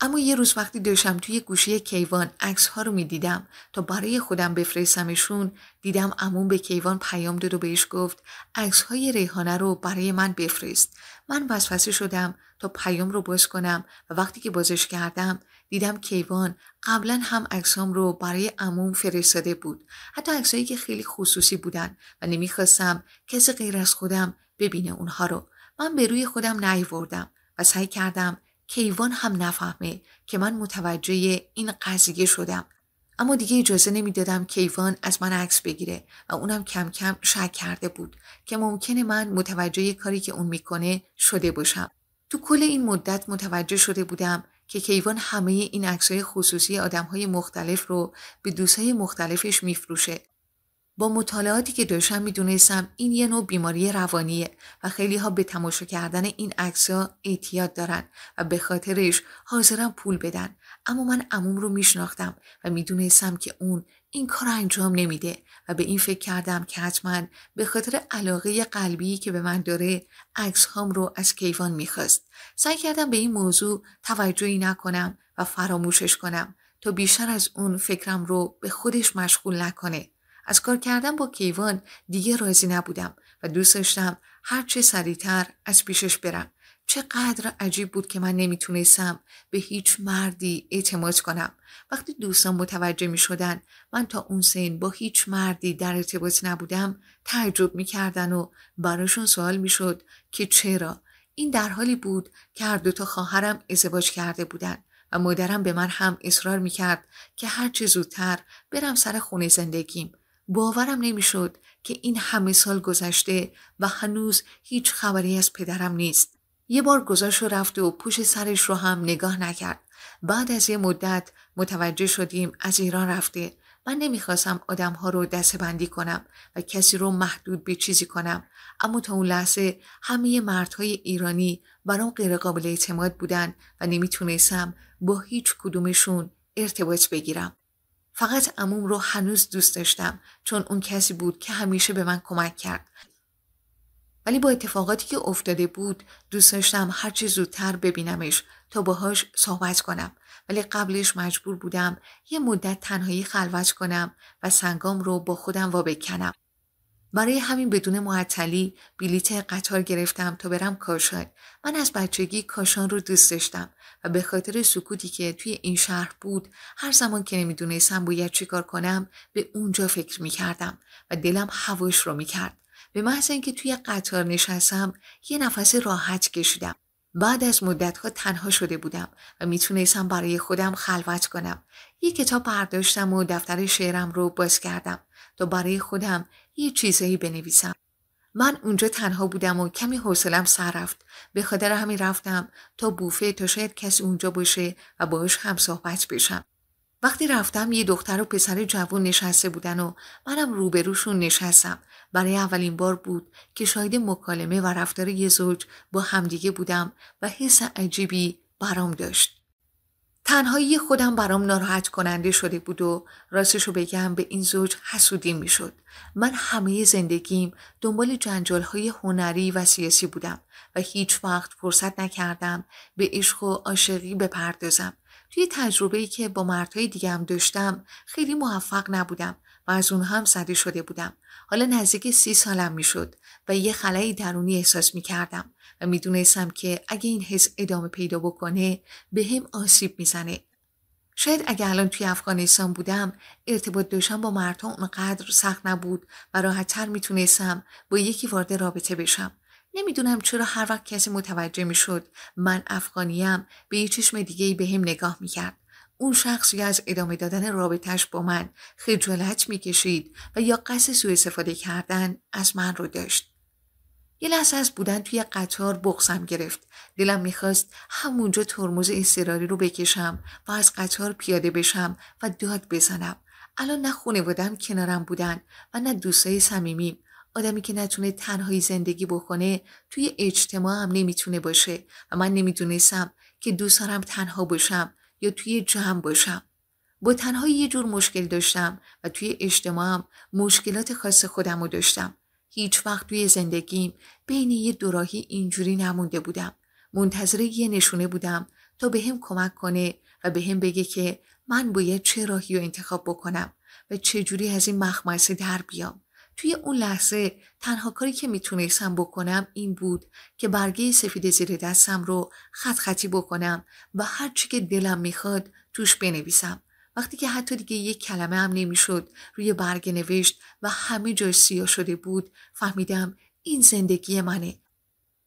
اما یه روز وقتی داشتم توی گوشی کیوان عکس ها رو میدیدم تا برای خودم بفرستمشون دیدم عموم به کیوان پیام داد و بهش گفت عکس های ریحانه رو برای من بفرست من وسوسه شدم تا پیام رو باز کنم و وقتی که بازش کردم دیدم کیوان قبلا هم عکسام رو برای عموم فرستاده بود حتی عکسایی که خیلی خصوصی بودن و نمیخواستم کسی غیر از خودم ببینه اونها رو من به روی خودم نیوردم و سعی کردم کیوان هم نفهمه که من متوجه این قضیه شدم اما دیگه اجازه نمیدادم کیوان از من عکس بگیره و اونم کم کم شک کرده بود که ممکنه من متوجه کاری که اون میکنه شده باشم تو کل این مدت متوجه شده بودم که کیوان همه این عکسهای خصوصی آدمهای مختلف رو به دوستهای مختلفش میفروشه با مطالعاتی که داشتم میدونستم این یه نوع بیماری روانیه و خیلی ها به تماشا کردن این عکس ها اعتیاد دارن و به خاطرش حاضرم پول بدن اما من عموم رو میشناختم و میدونستم که اون این کار انجام نمیده و به این فکر کردم که حتما به خاطر علاقه قلبی که به من داره عکس هام رو از کیوان میخواست سعی کردم به این موضوع توجهی نکنم و فراموشش کنم تا بیشتر از اون فکرم رو به خودش مشغول نکنه از کار کردن با کیوان دیگه راضی نبودم و دوست داشتم هرچه سریعتر از پیشش برم چقدر عجیب بود که من نمیتونستم به هیچ مردی اعتماد کنم وقتی دوستان متوجه می من تا اون سن با هیچ مردی در ارتباط نبودم تعجب میکردن و براشون سوال می که چرا این در حالی بود که هر تا خواهرم ازدواج کرده بودن و مادرم به من هم اصرار میکرد که که هرچه زودتر برم سر خونه زندگیم باورم نمیشد که این همه سال گذشته و هنوز هیچ خبری از پدرم نیست. یه بار گذاشت و رفته و پوش سرش رو هم نگاه نکرد. بعد از یه مدت متوجه شدیم از ایران رفته. من نمیخواستم آدم ها رو دست بندی کنم و کسی رو محدود به چیزی کنم اما تا اون لحظه همه مردهای ایرانی برام غیرقابل اعتماد بودن و نمیتونستم با هیچ کدومشون ارتباط بگیرم فقط عموم رو هنوز دوست داشتم چون اون کسی بود که همیشه به من کمک کرد ولی با اتفاقاتی که افتاده بود دوست داشتم هرچی زودتر ببینمش تا باهاش صحبت کنم ولی قبلش مجبور بودم یه مدت تنهایی خلوت کنم و سنگام رو با خودم وابکنم برای همین بدون معطلی بلیت قطار گرفتم تا برم کاشان من از بچگی کاشان رو دوست داشتم و به خاطر سکوتی که توی این شهر بود هر زمان که نمیدونستم باید چیکار کنم به اونجا فکر میکردم و دلم هواش رو میکرد به محض اینکه توی قطار نشستم یه نفس راحت کشیدم بعد از مدتها تنها شده بودم و میتونستم برای خودم خلوت کنم یه کتاب برداشتم و دفتر شعرم رو باز کردم تا برای خودم یه چیزایی بنویسم من اونجا تنها بودم و کمی حوصلم سر رفت به خاطر همین رفتم تا بوفه تا شاید کسی اونجا باشه و باهاش هم صحبت بشم وقتی رفتم یه دختر و پسر جوون نشسته بودن و منم روبروشون نشستم برای اولین بار بود که شاید مکالمه و رفتار یه زوج با همدیگه بودم و حس عجیبی برام داشت تنهایی خودم برام ناراحت کننده شده بود و راستشو بگم به این زوج حسودی میشد. من همه زندگیم دنبال جنجال های هنری و سیاسی بودم و هیچ وقت فرصت نکردم به عشق و عاشقی بپردازم. توی تجربه ای که با مردهای دیگه هم داشتم خیلی موفق نبودم و از اون هم زده شده بودم. حالا نزدیک سی سالم میشد و یه خلای درونی احساس می کردم و می دونستم که اگه این حس ادامه پیدا بکنه به هم آسیب زنه شاید اگه الان توی افغانستان بودم ارتباط داشتم با مردم اونقدر سخت نبود و راحتتر میتونستم با یکی وارد رابطه بشم نمیدونم چرا هر وقت کسی متوجه میشد من افغانیم به یه چشم دیگه به هم نگاه میکرد اون شخص یا از ادامه دادن رابطهش با من خجالت میکشید و یا قصد سوء استفاده کردن از من رو داشت یه لحظه از بودن توی قطار بغزم گرفت دلم میخواست همونجا ترمز اضطراری رو بکشم و از قطار پیاده بشم و داد بزنم الان نه خونوادم کنارم بودن و نه دوستای صمیمی آدمی که نتونه تنهایی زندگی بکنه توی اجتماع هم نمیتونه باشه و من نمیدونستم که دوست تنها باشم یا توی جمع باشم با تنهایی یه جور مشکل داشتم و توی هم مشکلات خاص خودم رو داشتم هیچ وقت توی زندگیم بین یه دوراهی اینجوری نمونده بودم. منتظر یه نشونه بودم تا به هم کمک کنه و به هم بگه که من باید چه راهی رو انتخاب بکنم و جوری از این مخمسه در بیام. توی اون لحظه تنها کاری که میتونستم بکنم این بود که برگه سفید زیر دستم رو خط خطی بکنم و هر چی که دلم میخواد توش بنویسم. وقتی که حتی دیگه یک کلمه هم نمیشد روی برگ نوشت و همه جای سیاه شده بود فهمیدم این زندگی منه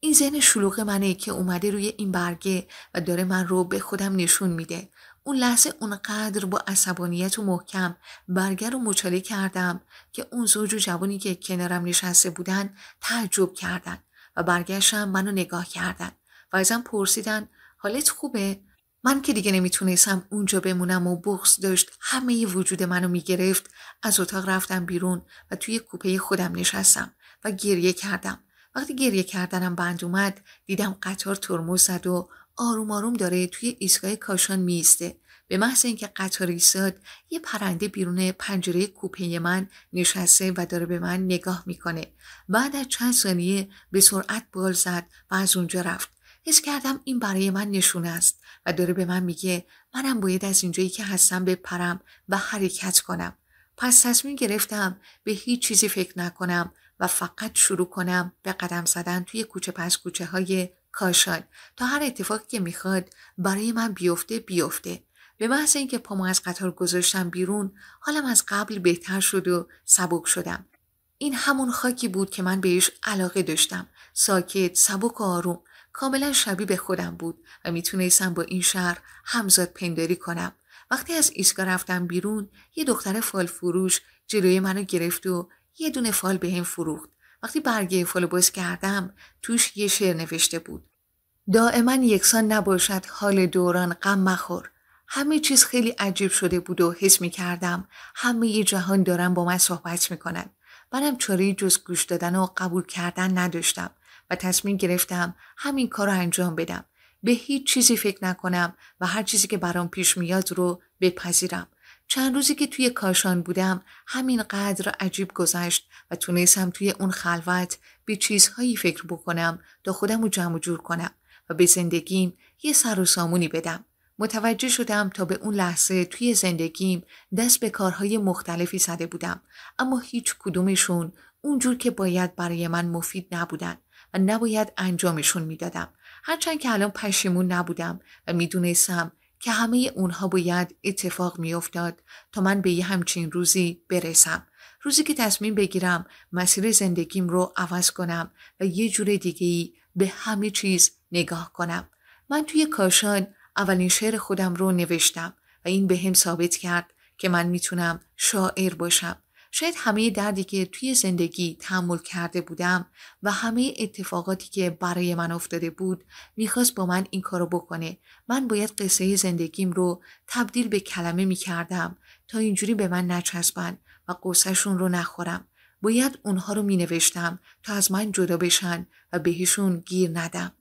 این ذهن شلوغ منه که اومده روی این برگه و داره من رو به خودم نشون میده اون لحظه اونقدر با عصبانیت و محکم برگه رو مچاله کردم که اون زوج و جوانی که کنارم نشسته بودن تعجب کردن و برگشم منو نگاه کردن و ازم پرسیدن حالت خوبه من که دیگه نمیتونستم اونجا بمونم و بغز داشت همه ی وجود منو میگرفت از اتاق رفتم بیرون و توی کوپه خودم نشستم و گریه کردم وقتی گریه کردنم بند اومد دیدم قطار ترمز زد و آروم آروم داره توی ایستگاه کاشان میسته به محض اینکه قطار ایستاد یه پرنده بیرون پنجره کوپه من نشسته و داره به من نگاه میکنه بعد از چند ثانیه به سرعت بال زد و از اونجا رفت حس کردم این برای من نشونه است و داره به من میگه منم باید از اینجایی که هستم بپرم و حرکت کنم پس تصمیم گرفتم به هیچ چیزی فکر نکنم و فقط شروع کنم به قدم زدن توی کوچه پس کوچه های کاشان تا هر اتفاقی که میخواد برای من بیفته بیفته به محض اینکه پامو از قطار گذاشتم بیرون حالم از قبل بهتر شد و سبک شدم این همون خاکی بود که من بهش علاقه داشتم ساکت سبک و آروم کاملا شبیه به خودم بود و میتونستم با این شهر همزاد پنداری کنم وقتی از ایستگاه رفتم بیرون یه دختر فال فروش جلوی منو گرفت و یه دونه فال به هم فروخت وقتی برگه فال باز کردم توش یه شعر نوشته بود دائما یکسان نباشد حال دوران غم مخور همه چیز خیلی عجیب شده بود و حس می کردم همه ی جهان دارن با من صحبت می کنن. منم چاره جز گوش دادن و قبول کردن نداشتم و تصمیم گرفتم همین کار رو انجام بدم به هیچ چیزی فکر نکنم و هر چیزی که برام پیش میاد رو بپذیرم چند روزی که توی کاشان بودم همین قدر عجیب گذشت و تونستم توی اون خلوت به چیزهایی فکر بکنم تا خودم رو جمع جور کنم و به زندگیم یه سر و سامونی بدم. متوجه شدم تا به اون لحظه توی زندگیم دست به کارهای مختلفی زده بودم اما هیچ کدومشون اونجور که باید برای من مفید نبودن و نباید انجامشون میدادم هرچند که الان پشیمون نبودم و میدونستم که همه اونها باید اتفاق میافتاد تا من به یه همچین روزی برسم روزی که تصمیم بگیرم مسیر زندگیم رو عوض کنم و یه جور دیگه ای به همه چیز نگاه کنم من توی کاشان اولین شعر خودم رو نوشتم و این به هم ثابت کرد که من میتونم شاعر باشم شاید همه دردی که توی زندگی تحمل کرده بودم و همه اتفاقاتی که برای من افتاده بود میخواست با من این کارو بکنه من باید قصه زندگیم رو تبدیل به کلمه میکردم تا اینجوری به من نچسبن و قصهشون رو نخورم باید اونها رو مینوشتم تا از من جدا بشن و بهشون گیر ندم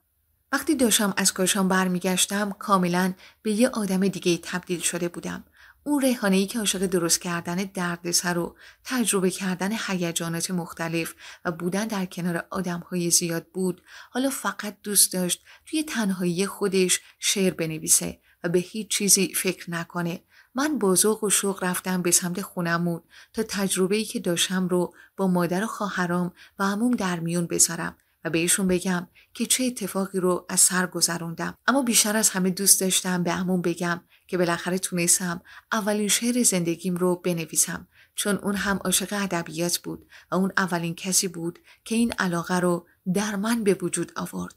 وقتی داشتم از کارشان برمیگشتم کاملا به یه آدم دیگه تبدیل شده بودم اون ای که عاشق درست کردن دردسر و تجربه کردن هیجانات مختلف و بودن در کنار های زیاد بود حالا فقط دوست داشت توی تنهایی خودش شعر بنویسه و به هیچ چیزی فکر نکنه من با و شوق رفتم به سمت خونمون تا تجربه ای که داشتم رو با مادر و خواهرام و عموم در میون بذارم و بهشون بگم که چه اتفاقی رو از سر گذروندم اما بیشتر از همه دوست داشتم به عموم بگم که بالاخره تونستم اولین شعر زندگیم رو بنویسم چون اون هم عاشق ادبیات بود و اون اولین کسی بود که این علاقه رو در من به وجود آورد.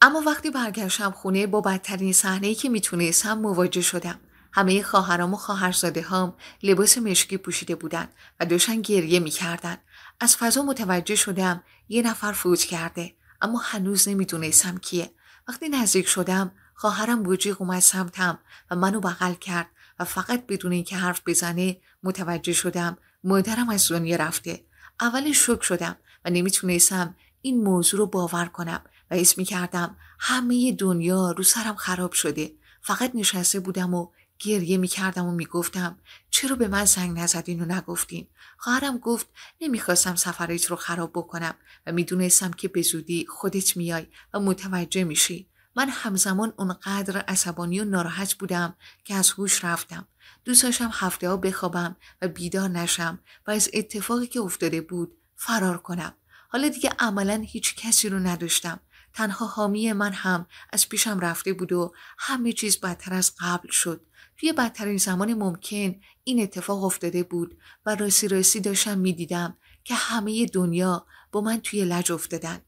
اما وقتی برگشتم خونه با بدترین صحنه‌ای که میتونستم مواجه شدم. همه خواهرام و خواهرزاده هام لباس مشکی پوشیده بودن و داشتن گریه میکردن. از فضا متوجه شدم یه نفر فوت کرده اما هنوز نمیدونستم کیه. وقتی نزدیک شدم خواهرم با اومد سمتم و منو بغل کرد و فقط بدون اینکه حرف بزنه متوجه شدم مادرم از دنیا رفته اول شک شدم و نمیتونستم این موضوع رو باور کنم و اسم کردم همه دنیا رو سرم خراب شده فقط نشسته بودم و گریه میکردم و میگفتم چرا به من زنگ نزدین و نگفتین خواهرم گفت نمیخواستم سفرت رو خراب بکنم و میدونستم که به زودی خودت میای و متوجه میشی من همزمان اونقدر عصبانی و ناراحت بودم که از هوش رفتم دوست داشتم هفته ها بخوابم و بیدار نشم و از اتفاقی که افتاده بود فرار کنم حالا دیگه عملا هیچ کسی رو نداشتم تنها حامی من هم از پیشم رفته بود و همه چیز بدتر از قبل شد توی بدترین زمان ممکن این اتفاق افتاده بود و راستی راستی داشتم میدیدم که همه دنیا با من توی لج افتادن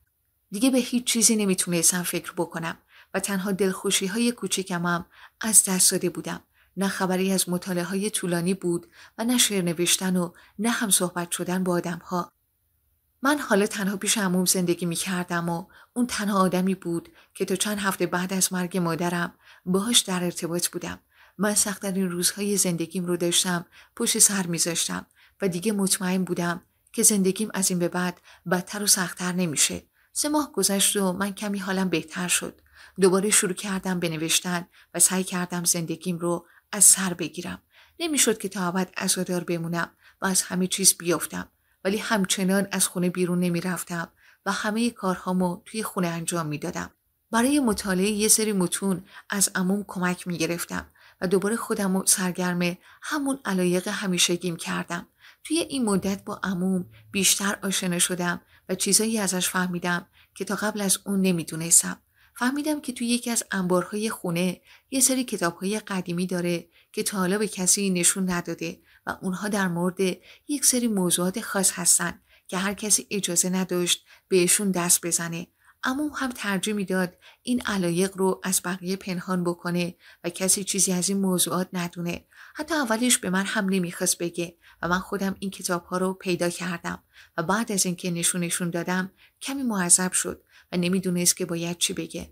دیگه به هیچ چیزی نمیتونستم فکر بکنم و تنها دلخوشی های کوچکم هم از دست داده بودم نه خبری از مطالعه های طولانی بود و نه شعر نوشتن و نه هم صحبت شدن با آدم ها. من حالا تنها پیش عموم زندگی می کردم و اون تنها آدمی بود که تا چند هفته بعد از مرگ مادرم باهاش در ارتباط بودم. من سختترین روزهای زندگیم رو داشتم پشت سر میذاشتم و دیگه مطمئن بودم که زندگیم از این به بعد بدتر و سختتر نمیشه. سه ماه گذشت و من کمی حالم بهتر شد. دوباره شروع کردم به نوشتن و سعی کردم زندگیم رو از سر بگیرم نمیشد که تا ابد عزادار بمونم و از همه چیز بیافتم ولی همچنان از خونه بیرون نمیرفتم و همه کارهامو توی خونه انجام میدادم برای مطالعه یه سری متون از عموم کمک میگرفتم و دوباره خودم رو سرگرم همون علایق همیشگیم کردم توی این مدت با عموم بیشتر آشنا شدم و چیزایی ازش فهمیدم که تا قبل از اون نمیدونستم فهمیدم که توی یکی از انبارهای خونه یه سری کتابهای قدیمی داره که تا حالا به کسی نشون نداده و اونها در مورد یک سری موضوعات خاص هستن که هر کسی اجازه نداشت بهشون دست بزنه اما هم ترجیح میداد این علایق رو از بقیه پنهان بکنه و کسی چیزی از این موضوعات ندونه حتی اولش به من هم نمیخواست بگه و من خودم این کتاب ها رو پیدا کردم و بعد از اینکه نشونشون دادم کمی معذب شد و نمیدونست که باید چی بگه.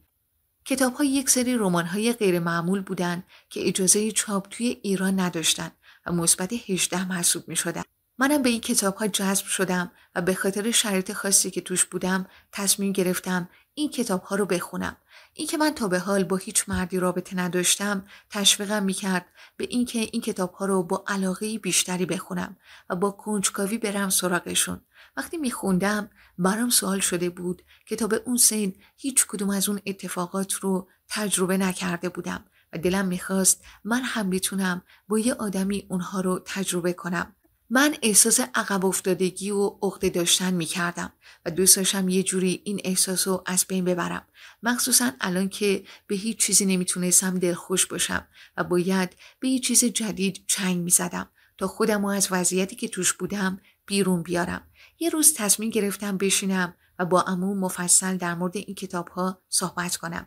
کتاب های یک سری رمان های غیر معمول بودن که اجازه چاپ توی ایران نداشتن و مثبت 18 محسوب می شدن. منم به این کتاب ها جذب شدم و به خاطر شرایط خاصی که توش بودم تصمیم گرفتم این کتاب ها رو بخونم. این که من تا به حال با هیچ مردی رابطه نداشتم تشویقم میکرد به اینکه این کتاب ها رو با علاقه بیشتری بخونم و با کنجکاوی برم سراغشون وقتی میخوندم برام سوال شده بود که تا به اون سن هیچ کدوم از اون اتفاقات رو تجربه نکرده بودم و دلم میخواست من هم بتونم با یه آدمی اونها رو تجربه کنم. من احساس عقب افتادگی و عقده داشتن میکردم و دوست داشتم یه جوری این احساس رو از بین ببرم مخصوصا الان که به هیچ چیزی نمیتونستم دلخوش باشم و باید به یه چیز جدید چنگ میزدم تا خودم رو از وضعیتی که توش بودم بیرون بیارم یه روز تصمیم گرفتم بشینم و با امو مفصل در مورد این کتاب ها صحبت کنم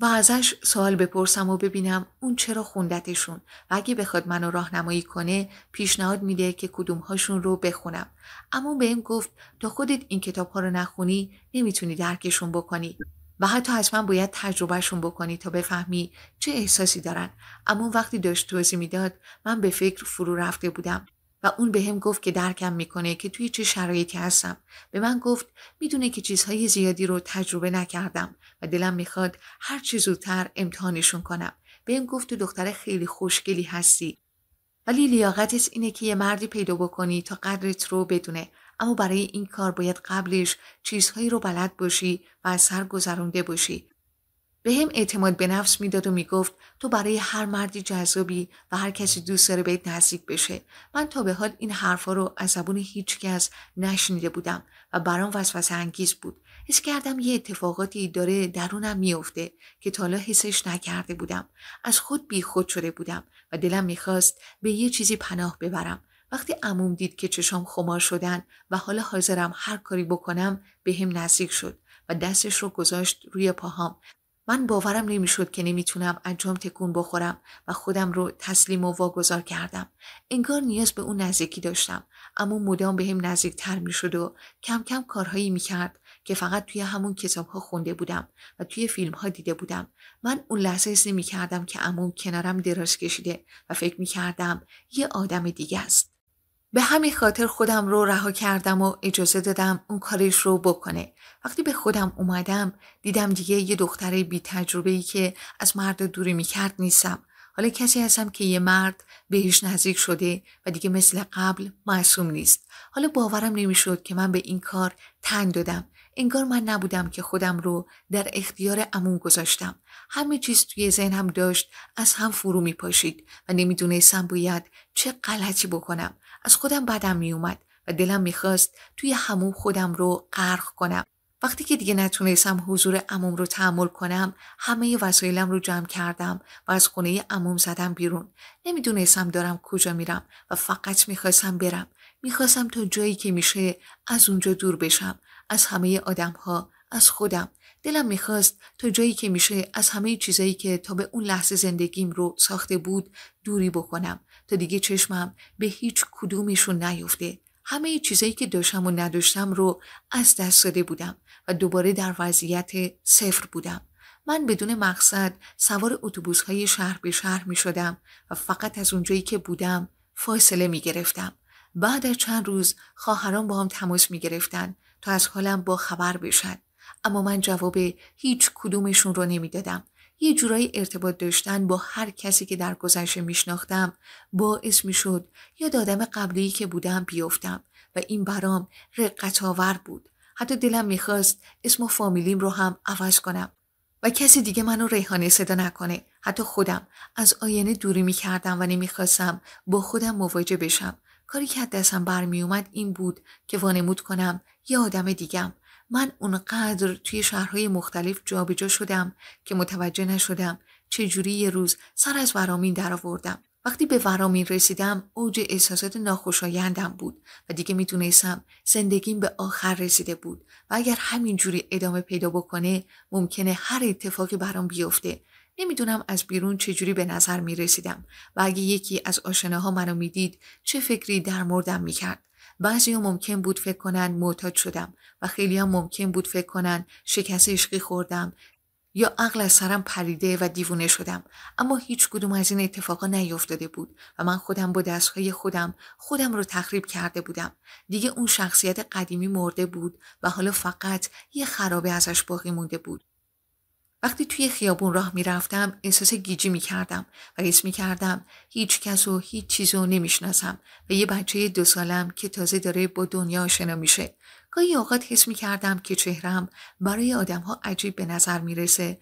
و ازش سوال بپرسم و ببینم اون چرا خوندتشون و اگه بخواد منو راهنمایی کنه پیشنهاد میده که کدوم هاشون رو بخونم اما این گفت تا خودت این کتاب ها رو نخونی نمیتونی درکشون بکنی و حتی حتما باید تجربهشون بکنی تا بفهمی چه احساسی دارن اما وقتی داشت توضیح میداد من به فکر فرو رفته بودم و اون به هم گفت که درکم میکنه که توی چه شرایطی هستم به من گفت میدونه که چیزهای زیادی رو تجربه نکردم و دلم میخواد هر چی زودتر امتحانشون کنم بهم گفت تو دختر خیلی خوشگلی هستی ولی لیاقتت اینه که یه مردی پیدا بکنی تا قدرت رو بدونه اما برای این کار باید قبلش چیزهایی رو بلد باشی و از سر گذرونده باشی به هم اعتماد به نفس میداد و میگفت تو برای هر مردی جذابی و هر کسی دوست داره بهت نزدیک بشه من تا به حال این حرفها رو از زبون هیچکس نشنیده بودم و برام وسوسه انگیز بود حس کردم یه اتفاقاتی داره درونم میافته که تالا حسش نکرده بودم از خود بیخود شده بودم و دلم میخواست به یه چیزی پناه ببرم وقتی عموم دید که چشام خمار شدن و حالا حاضرم هر کاری بکنم به هم نزدیک شد و دستش رو گذاشت روی پاهام من باورم نمیشد که نمیتونم انجام تکون بخورم و خودم رو تسلیم و واگذار کردم انگار نیاز به اون نزدیکی داشتم اما مدام به هم نزدیکتر میشد و کم کم کارهایی میکرد که فقط توی همون کتابها خونده بودم و توی فیلمها دیده بودم من اون لحظه حس نمیکردم که امون کنارم دراز کشیده و فکر میکردم یه آدم دیگه است به همین خاطر خودم رو رها کردم و اجازه دادم اون کارش رو بکنه وقتی به خودم اومدم دیدم دیگه یه دختره بی تجربه ای که از مرد دوری میکرد نیستم حالا کسی هستم که یه مرد بهش نزدیک شده و دیگه مثل قبل معصوم نیست حالا باورم نمیشد که من به این کار تن دادم انگار من نبودم که خودم رو در اختیار امون گذاشتم همه چیز توی ذهنم داشت از هم فرو می پاشید و نمیدونستم باید چه غلطی بکنم از خودم بدم میومد و دلم میخواست توی همون خودم رو غرق کنم وقتی که دیگه نتونستم حضور عموم رو تحمل کنم همه وسایلم رو جمع کردم و از خونه عموم زدم بیرون نمیدونستم دارم کجا میرم و فقط میخواستم برم میخواستم تا جایی که میشه از اونجا دور بشم از همه آدم ها از خودم دلم میخواست تا جایی که میشه از همه چیزایی که تا به اون لحظه زندگیم رو ساخته بود دوری بکنم تا دیگه چشمم به هیچ کدومشون نیفته همه چیزایی که داشتم و نداشتم رو از دست داده بودم و دوباره در وضعیت صفر بودم من بدون مقصد سوار اتوبوس های شهر به شهر می شدم و فقط از اونجایی که بودم فاصله می بعد از چند روز خواهران با هم تماس می گرفتن تا از حالم با خبر بشن. اما من جواب هیچ کدومشون رو نمیدادم یه جورایی ارتباط داشتن با هر کسی که در گذشته میشناختم باعث میشد یا دادم قبلی که بودم بیفتم و این برام آور بود حتی دلم میخواست اسم و فامیلیم رو هم عوض کنم و کسی دیگه منو ریحانه صدا نکنه حتی خودم از آینه دوری میکردم و نمیخواستم با خودم مواجه بشم کاری که دستم برمیومد این بود که وانمود کنم یه آدم دیگم من اونقدر توی شهرهای مختلف جابجا شدم که متوجه نشدم چجوری یه روز سر از ورامین درآوردم وقتی به ورامین رسیدم اوج احساسات ناخوشایندم بود و دیگه میدونستم زندگیم به آخر رسیده بود و اگر همین جوری ادامه پیدا بکنه ممکنه هر اتفاقی برام بیفته نمیدونم از بیرون چجوری به نظر می رسیدم و اگه یکی از آشناها منو میدید چه فکری در موردم میکرد بعضی ممکن بود فکر کنن معتاد شدم و خیلی ها ممکن بود فکر کنن شکست عشقی خوردم یا عقل از سرم پریده و دیوونه شدم اما هیچ کدوم از این اتفاقا نیفتاده بود و من خودم با دستهای خودم خودم رو تخریب کرده بودم دیگه اون شخصیت قدیمی مرده بود و حالا فقط یه خرابه ازش باقی مونده بود وقتی توی خیابون راه میرفتم احساس گیجی کردم و حس کردم هیچ کس و هیچ چیز رو شناسم و یه بچه دو سالم که تازه داره با دنیا آشنا میشه گاهی اوقات حس کردم که چهرم برای آدمها عجیب به نظر میرسه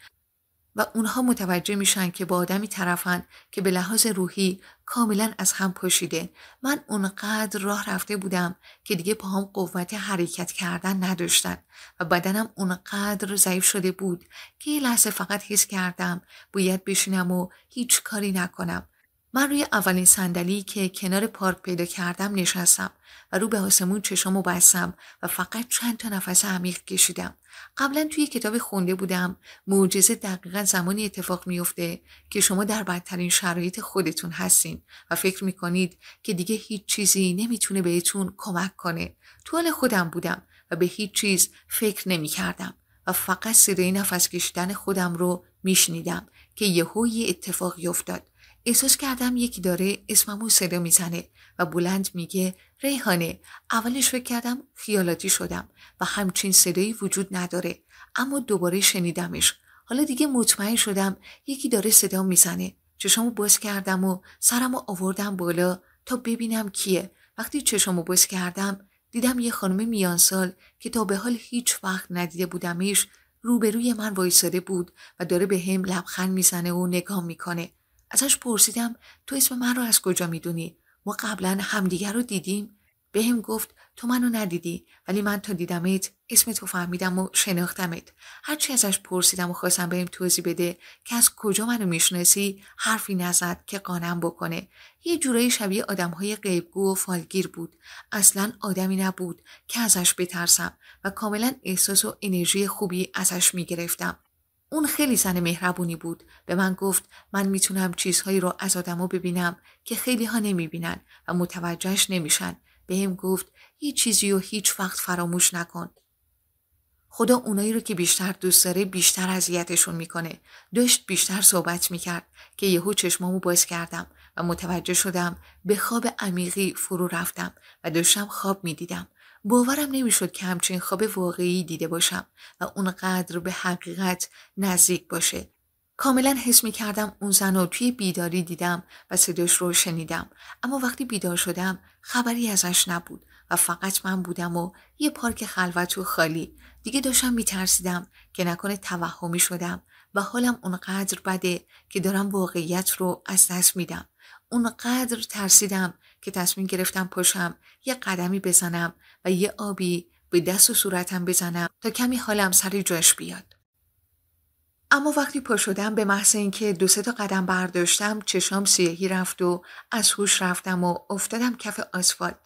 و اونها متوجه میشن که با آدمی طرفن که به لحاظ روحی کاملا از هم پاشیده من اونقدر راه رفته بودم که دیگه پاهم قوت حرکت کردن نداشتن و بدنم اونقدر ضعیف شده بود که یه لحظه فقط حس کردم باید بشینم و هیچ کاری نکنم من روی اولین صندلی که کنار پارک پیدا کردم نشستم و رو به آسمون چشم و بستم و فقط چند تا نفس عمیق کشیدم قبلا توی کتاب خونده بودم معجزه دقیقا زمانی اتفاق میفته که شما در بدترین شرایط خودتون هستین و فکر میکنید که دیگه هیچ چیزی نمیتونه بهتون کمک کنه تو خودم بودم و به هیچ چیز فکر نمیکردم و فقط صدای نفس کشیدن خودم رو میشنیدم که یهو یه اتفاقی افتاد احساس کردم یکی داره اسممو صدا میزنه و بلند میگه ریحانه اولش فکر کردم خیالاتی شدم و همچین صدایی وجود نداره اما دوباره شنیدمش حالا دیگه مطمئن شدم یکی داره صدا میزنه چشمو باز کردم و سرمو آوردم بالا تا ببینم کیه وقتی چشمو باز کردم دیدم یه خانم میانسال که تا به حال هیچ وقت ندیده بودمش روبروی من وایساده بود و داره به هم لبخند میزنه و نگاه میکنه ازش پرسیدم تو اسم من رو از کجا میدونی ما قبلا همدیگر رو دیدیم بهم گفت تو منو ندیدی ولی من تا دیدمت اسم تو فهمیدم و شناختمت هرچی ازش پرسیدم و خواستم بهم توضیح بده که از کجا منو میشناسی حرفی نزد که قانم بکنه یه جورایی شبیه آدمهای قیبگو و فالگیر بود اصلا آدمی نبود که ازش بترسم و کاملا احساس و انرژی خوبی ازش میگرفتم اون خیلی زن مهربونی بود به من گفت من میتونم چیزهایی رو از آدمو ببینم که خیلی ها نمیبینن و متوجهش نمیشن بهم گفت هیچ چیزی رو هیچ وقت فراموش نکن خدا اونایی رو که بیشتر دوست داره بیشتر اذیتشون میکنه داشت بیشتر صحبت میکرد که یهو چشمامو باز کردم و متوجه شدم به خواب عمیقی فرو رفتم و داشتم خواب میدیدم باورم نمیشد که همچین خواب واقعی دیده باشم و اونقدر به حقیقت نزدیک باشه کاملا حس می کردم اون زن رو توی بیداری دیدم و صداش رو شنیدم اما وقتی بیدار شدم خبری ازش نبود و فقط من بودم و یه پارک خلوت و خالی دیگه داشتم میترسیدم که نکنه توهمی شدم و حالم اونقدر بده که دارم واقعیت رو از دست میدم اونقدر ترسیدم که تصمیم گرفتم پشم یه قدمی بزنم و یه آبی به دست و صورتم بزنم تا کمی حالم سر جاش بیاد. اما وقتی پا شدم به محض اینکه دو سه تا قدم برداشتم چشام سیهی رفت و از هوش رفتم و افتادم کف آسفالت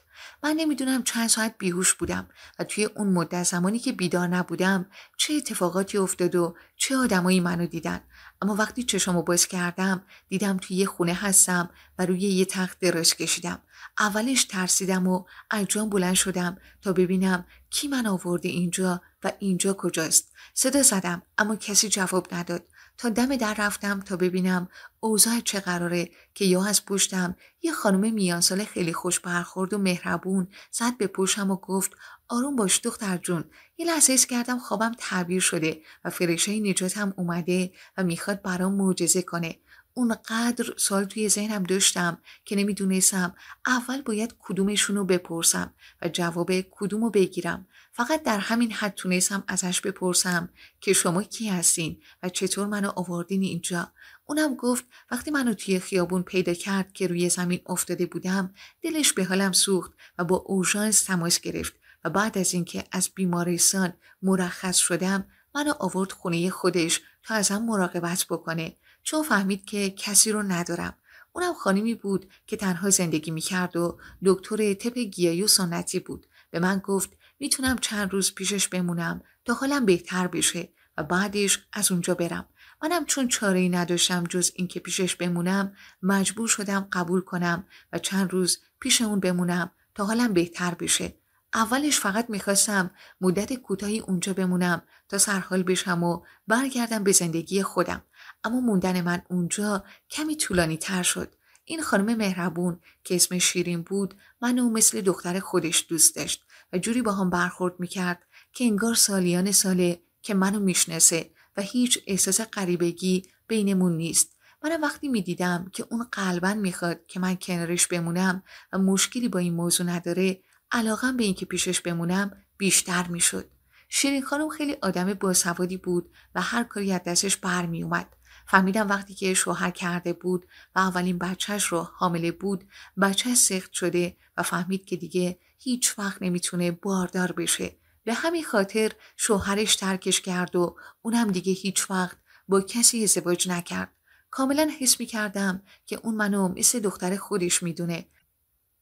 من نمیدونم چند ساعت بیهوش بودم و توی اون مدت زمانی که بیدار نبودم چه اتفاقاتی افتاد و چه آدمایی منو دیدن اما وقتی چشامو باز کردم دیدم توی یه خونه هستم و روی یه تخت دراز کشیدم اولش ترسیدم و جان بلند شدم تا ببینم کی من آورده اینجا و اینجا کجاست صدا زدم اما کسی جواب نداد تا دم در رفتم تا ببینم اوضاع چه قراره که یا از پشتم یه خانم میانسال خیلی خوش برخورد و مهربون زد به پشتم و گفت آروم باش دختر جون یه لحظه ایس کردم خوابم تعبیر شده و فرشته نجاتم اومده و میخواد برام معجزه کنه اونقدر سال توی ذهنم داشتم که نمیدونستم اول باید کدومشون بپرسم و جواب کدوم رو بگیرم فقط در همین حد تونستم ازش بپرسم که شما کی هستین و چطور منو آوردین اینجا اونم گفت وقتی منو توی خیابون پیدا کرد که روی زمین افتاده بودم دلش به حالم سوخت و با اورژانس تماس گرفت و بعد از اینکه از بیمارستان مرخص شدم منو آورد خونه خودش تا ازم مراقبت بکنه چون فهمید که کسی رو ندارم اونم خانمی بود که تنها زندگی میکرد و دکتر تپ گیایی و سنتی بود به من گفت میتونم چند روز پیشش بمونم تا حالم بهتر بشه و بعدش از اونجا برم منم چون چاره ای نداشتم جز اینکه پیشش بمونم مجبور شدم قبول کنم و چند روز پیش اون بمونم تا حالم بهتر بشه اولش فقط میخواستم مدت کوتاهی اونجا بمونم تا سرحال بشم و برگردم به زندگی خودم اما موندن من اونجا کمی طولانی تر شد این خانم مهربون که اسم شیرین بود منو مثل دختر خودش دوست داشت و جوری با هم برخورد میکرد که انگار سالیان ساله که منو میشناسه و هیچ احساس قریبگی بینمون نیست منم وقتی میدیدم که اون قلبا میخواد که من کنارش بمونم و مشکلی با این موضوع نداره علاقم به اینکه پیشش بمونم بیشتر میشد شیرین خانم خیلی آدم باسوادی بود و هر کاری از دستش برمیومد فهمیدم وقتی که شوهر کرده بود و اولین بچهش رو حامله بود بچه سخت شده و فهمید که دیگه هیچ وقت نمیتونه باردار بشه به همین خاطر شوهرش ترکش کرد و اونم دیگه هیچ وقت با کسی ازدواج نکرد کاملا حس می کردم که اون منو مثل دختر خودش میدونه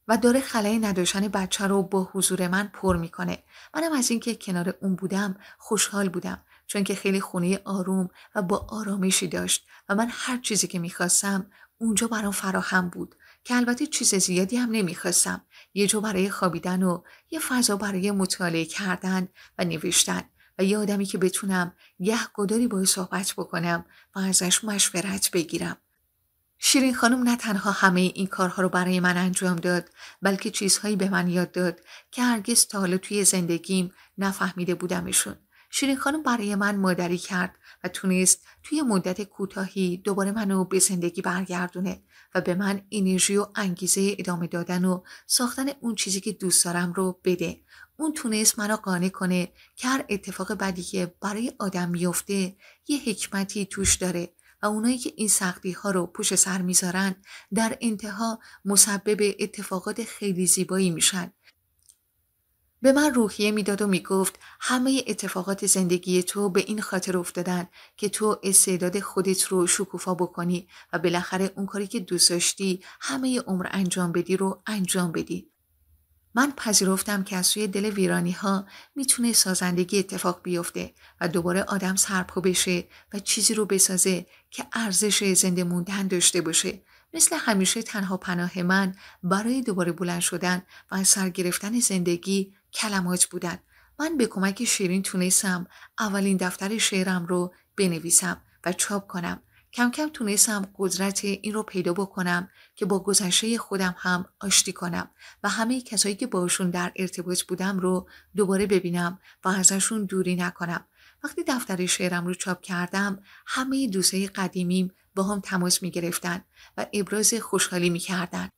و داره خلای نداشتن بچه رو با حضور من پر میکنه منم از اینکه کنار اون بودم خوشحال بودم چون که خیلی خونه آروم و با آرامشی داشت و من هر چیزی که میخواستم اونجا برام فراهم بود که البته چیز زیادی هم نمیخواستم یه جا برای خوابیدن و یه فضا برای مطالعه کردن و نوشتن و یه آدمی که بتونم گهگداری باید صحبت بکنم و ازش مشورت بگیرم شیرین خانم نه تنها همه این کارها رو برای من انجام داد بلکه چیزهایی به من یاد داد که هرگز تا حالا توی زندگیم نفهمیده بودمشون شیرین خانم برای من مادری کرد و تونست توی مدت کوتاهی دوباره منو به زندگی برگردونه و به من انرژی و انگیزه ادامه دادن و ساختن اون چیزی که دوست دارم رو بده اون تونست منو قانع کنه که هر اتفاق بدی که برای آدم میفته یه حکمتی توش داره و اونایی که این سختی ها رو پوش سر میذارن در انتها مسبب اتفاقات خیلی زیبایی میشن به من روحیه میداد و میگفت همه اتفاقات زندگی تو به این خاطر افتادن که تو استعداد خودت رو شکوفا بکنی و بالاخره اون کاری که دوست داشتی همه عمر انجام بدی رو انجام بدی من پذیرفتم که از سوی دل ویرانی ها میتونه سازندگی اتفاق بیفته و دوباره آدم سرپا بشه و چیزی رو بسازه که ارزش زنده موندن داشته باشه مثل همیشه تنها پناه من برای دوباره بلند شدن و از سر گرفتن زندگی کلمات بودن من به کمک شیرین تونستم اولین دفتر شعرم رو بنویسم و چاپ کنم کم کم تونستم قدرت این رو پیدا بکنم که با گذشته خودم هم آشتی کنم و همه کسایی که باشون در ارتباط بودم رو دوباره ببینم و ازشون دوری نکنم وقتی دفتر شعرم رو چاپ کردم همه دوستای قدیمیم با هم تماس می گرفتن و ابراز خوشحالی می کردن.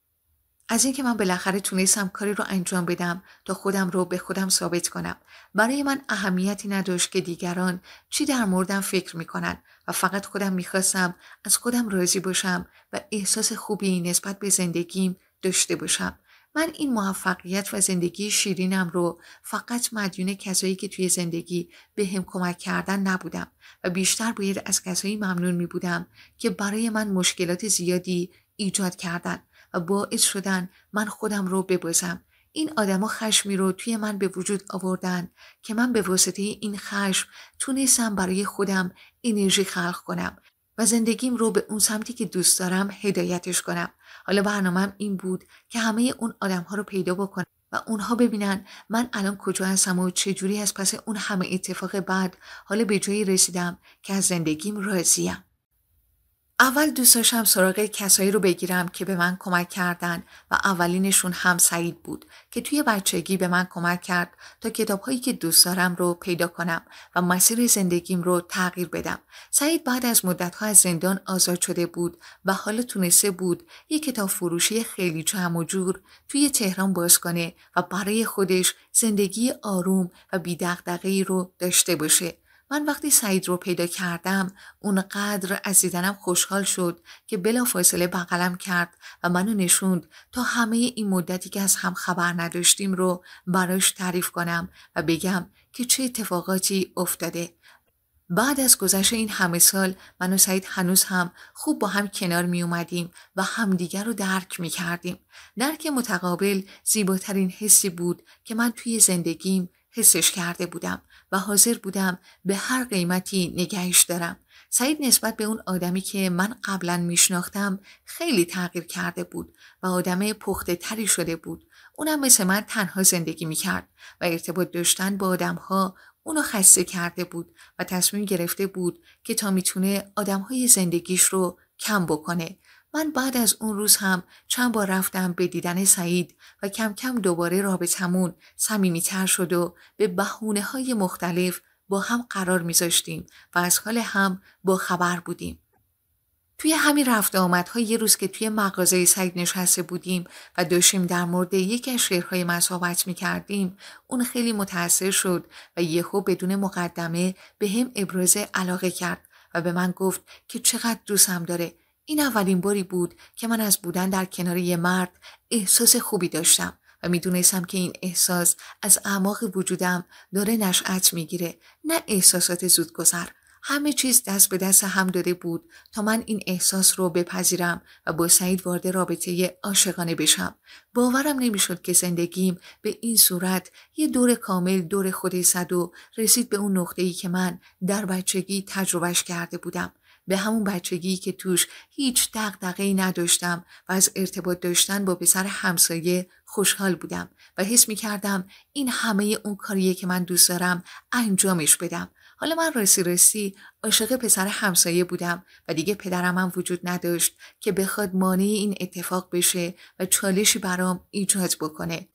از اینکه من بالاخره تونستم کاری رو انجام بدم تا خودم رو به خودم ثابت کنم برای من اهمیتی نداشت که دیگران چی در موردم فکر میکنن و فقط خودم میخواستم از خودم راضی باشم و احساس خوبی نسبت به زندگیم داشته باشم من این موفقیت و زندگی شیرینم رو فقط مدیون کسایی که توی زندگی به هم کمک کردن نبودم و بیشتر باید از کسایی ممنون می بودم که برای من مشکلات زیادی ایجاد کردن و باعث شدن من خودم رو ببازم این آدما خشمی رو توی من به وجود آوردن که من به واسطه این خشم تونستم برای خودم انرژی خلق کنم و زندگیم رو به اون سمتی که دوست دارم هدایتش کنم حالا برنامهم این بود که همه اون آدم ها رو پیدا بکنم و اونها ببینن من الان کجا هستم و چجوری از پس اون همه اتفاق بعد حالا به جایی رسیدم که از زندگیم راضیم اول دوست داشتم سراغ کسایی رو بگیرم که به من کمک کردن و اولینشون هم سعید بود که توی بچگی به من کمک کرد تا کتابهایی که دوست دارم رو پیدا کنم و مسیر زندگیم رو تغییر بدم. سعید بعد از مدتها از زندان آزاد شده بود و حالا تونسته بود یک کتاب فروشی خیلی جمع و جور توی تهران باز کنه و برای خودش زندگی آروم و بیدقدقهای رو داشته باشه. من وقتی سعید رو پیدا کردم اونقدر از دیدنم خوشحال شد که بلا فاصله بغلم کرد و منو نشوند تا همه این مدتی که از هم خبر نداشتیم رو براش تعریف کنم و بگم که چه اتفاقاتی افتاده بعد از گذشت این همه سال من و سعید هنوز هم خوب با هم کنار می اومدیم و همدیگر رو درک می کردیم. درک متقابل زیباترین حسی بود که من توی زندگیم حسش کرده بودم و حاضر بودم به هر قیمتی نگهش دارم. سعید نسبت به اون آدمی که من قبلا میشناختم خیلی تغییر کرده بود و آدم پخته تری شده بود. اونم مثل من تنها زندگی میکرد و ارتباط داشتن با آدمها اونو خسته کرده بود و تصمیم گرفته بود که تا میتونه آدمهای زندگیش رو کم بکنه من بعد از اون روز هم چند بار رفتم به دیدن سعید و کم کم دوباره رابطمون تر شد و به بهونه های مختلف با هم قرار میذاشتیم و از حال هم با خبر بودیم. توی همین رفت آمدها یه روز که توی مغازه سعید نشسته بودیم و داشتیم در مورد یکی از شعرهای من صحبت میکردیم اون خیلی متاثر شد و یهو بدون مقدمه به هم ابراز علاقه کرد و به من گفت که چقدر دوستم داره این اولین باری بود که من از بودن در کنار یه مرد احساس خوبی داشتم و میدونستم که این احساس از اعماق وجودم داره نشأت میگیره نه احساسات گذر همه چیز دست به دست هم داده بود تا من این احساس رو بپذیرم و با سعید وارد رابطه عاشقانه بشم باورم نمیشد که زندگیم به این صورت یه دور کامل دور خود صد و رسید به اون نقطه که من در بچگی تجربهش کرده بودم به همون بچگی که توش هیچ ای نداشتم و از ارتباط داشتن با پسر همسایه خوشحال بودم و حس می کردم این همه اون کاریه که من دوست دارم انجامش بدم حالا من رسی رسی عاشق پسر همسایه بودم و دیگه پدرم هم وجود نداشت که بخواد مانع این اتفاق بشه و چالشی برام ایجاد بکنه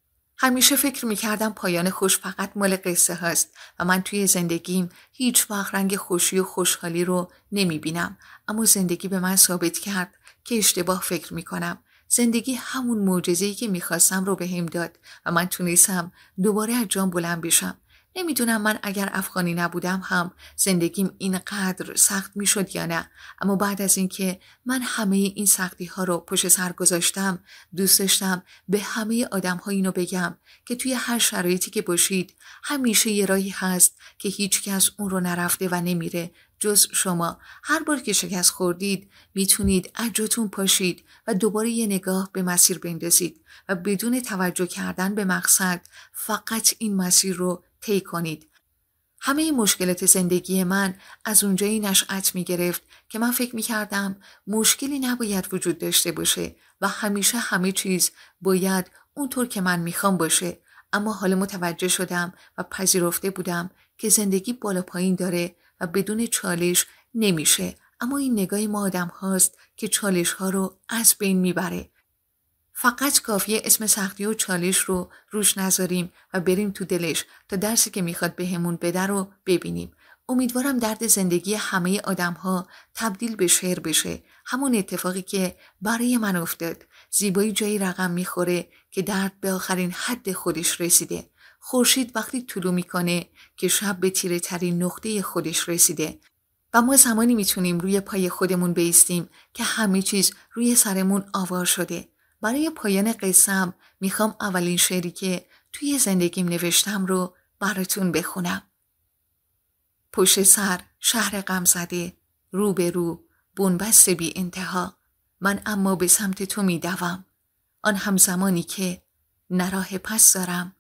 همیشه فکر میکردم پایان خوش فقط مال قصه هست و من توی زندگیم هیچ وقت رنگ خوشی و خوشحالی رو نمیبینم اما زندگی به من ثابت کرد که اشتباه فکر میکنم زندگی همون معجزه‌ای که میخواستم رو بهم هم داد و من تونستم دوباره از جام بلند بشم نمیدونم من اگر افغانی نبودم هم زندگیم اینقدر سخت میشد یا نه اما بعد از اینکه من همه این سختی ها رو پشت سر گذاشتم دوست داشتم به همه آدم ها اینو بگم که توی هر شرایطی که باشید همیشه یه راهی هست که هیچکس اون رو نرفته و نمیره جز شما هر بار که شکست خوردید میتونید از پاشید و دوباره یه نگاه به مسیر بندازید و بدون توجه کردن به مقصد فقط این مسیر رو طی کنید همه مشکلات زندگی من از اونجایی نشأت می گرفت که من فکر می کردم مشکلی نباید وجود داشته باشه و همیشه همه چیز باید اونطور که من میخوام باشه اما حالا متوجه شدم و پذیرفته بودم که زندگی بالا پایین داره و بدون چالش نمیشه اما این نگاه ما آدم هاست که چالش ها رو از بین میبره فقط کافیه اسم سختی و چالش رو روش نذاریم و بریم تو دلش تا درسی که میخواد بهمون همون بده رو ببینیم امیدوارم درد زندگی همه آدم ها تبدیل به شعر بشه همون اتفاقی که برای من افتاد زیبایی جایی رقم میخوره که درد به آخرین حد خودش رسیده خورشید وقتی طلو میکنه که شب به تیره ترین نقطه خودش رسیده و ما زمانی میتونیم روی پای خودمون بیستیم که همه چیز روی سرمون آوار شده برای پایان قسم میخوام اولین شعری که توی زندگیم نوشتم رو براتون بخونم. پشت سر شهر غم زده رو به رو بونبست بی انتها من اما به سمت تو میدوم آن همزمانی که نراه پس دارم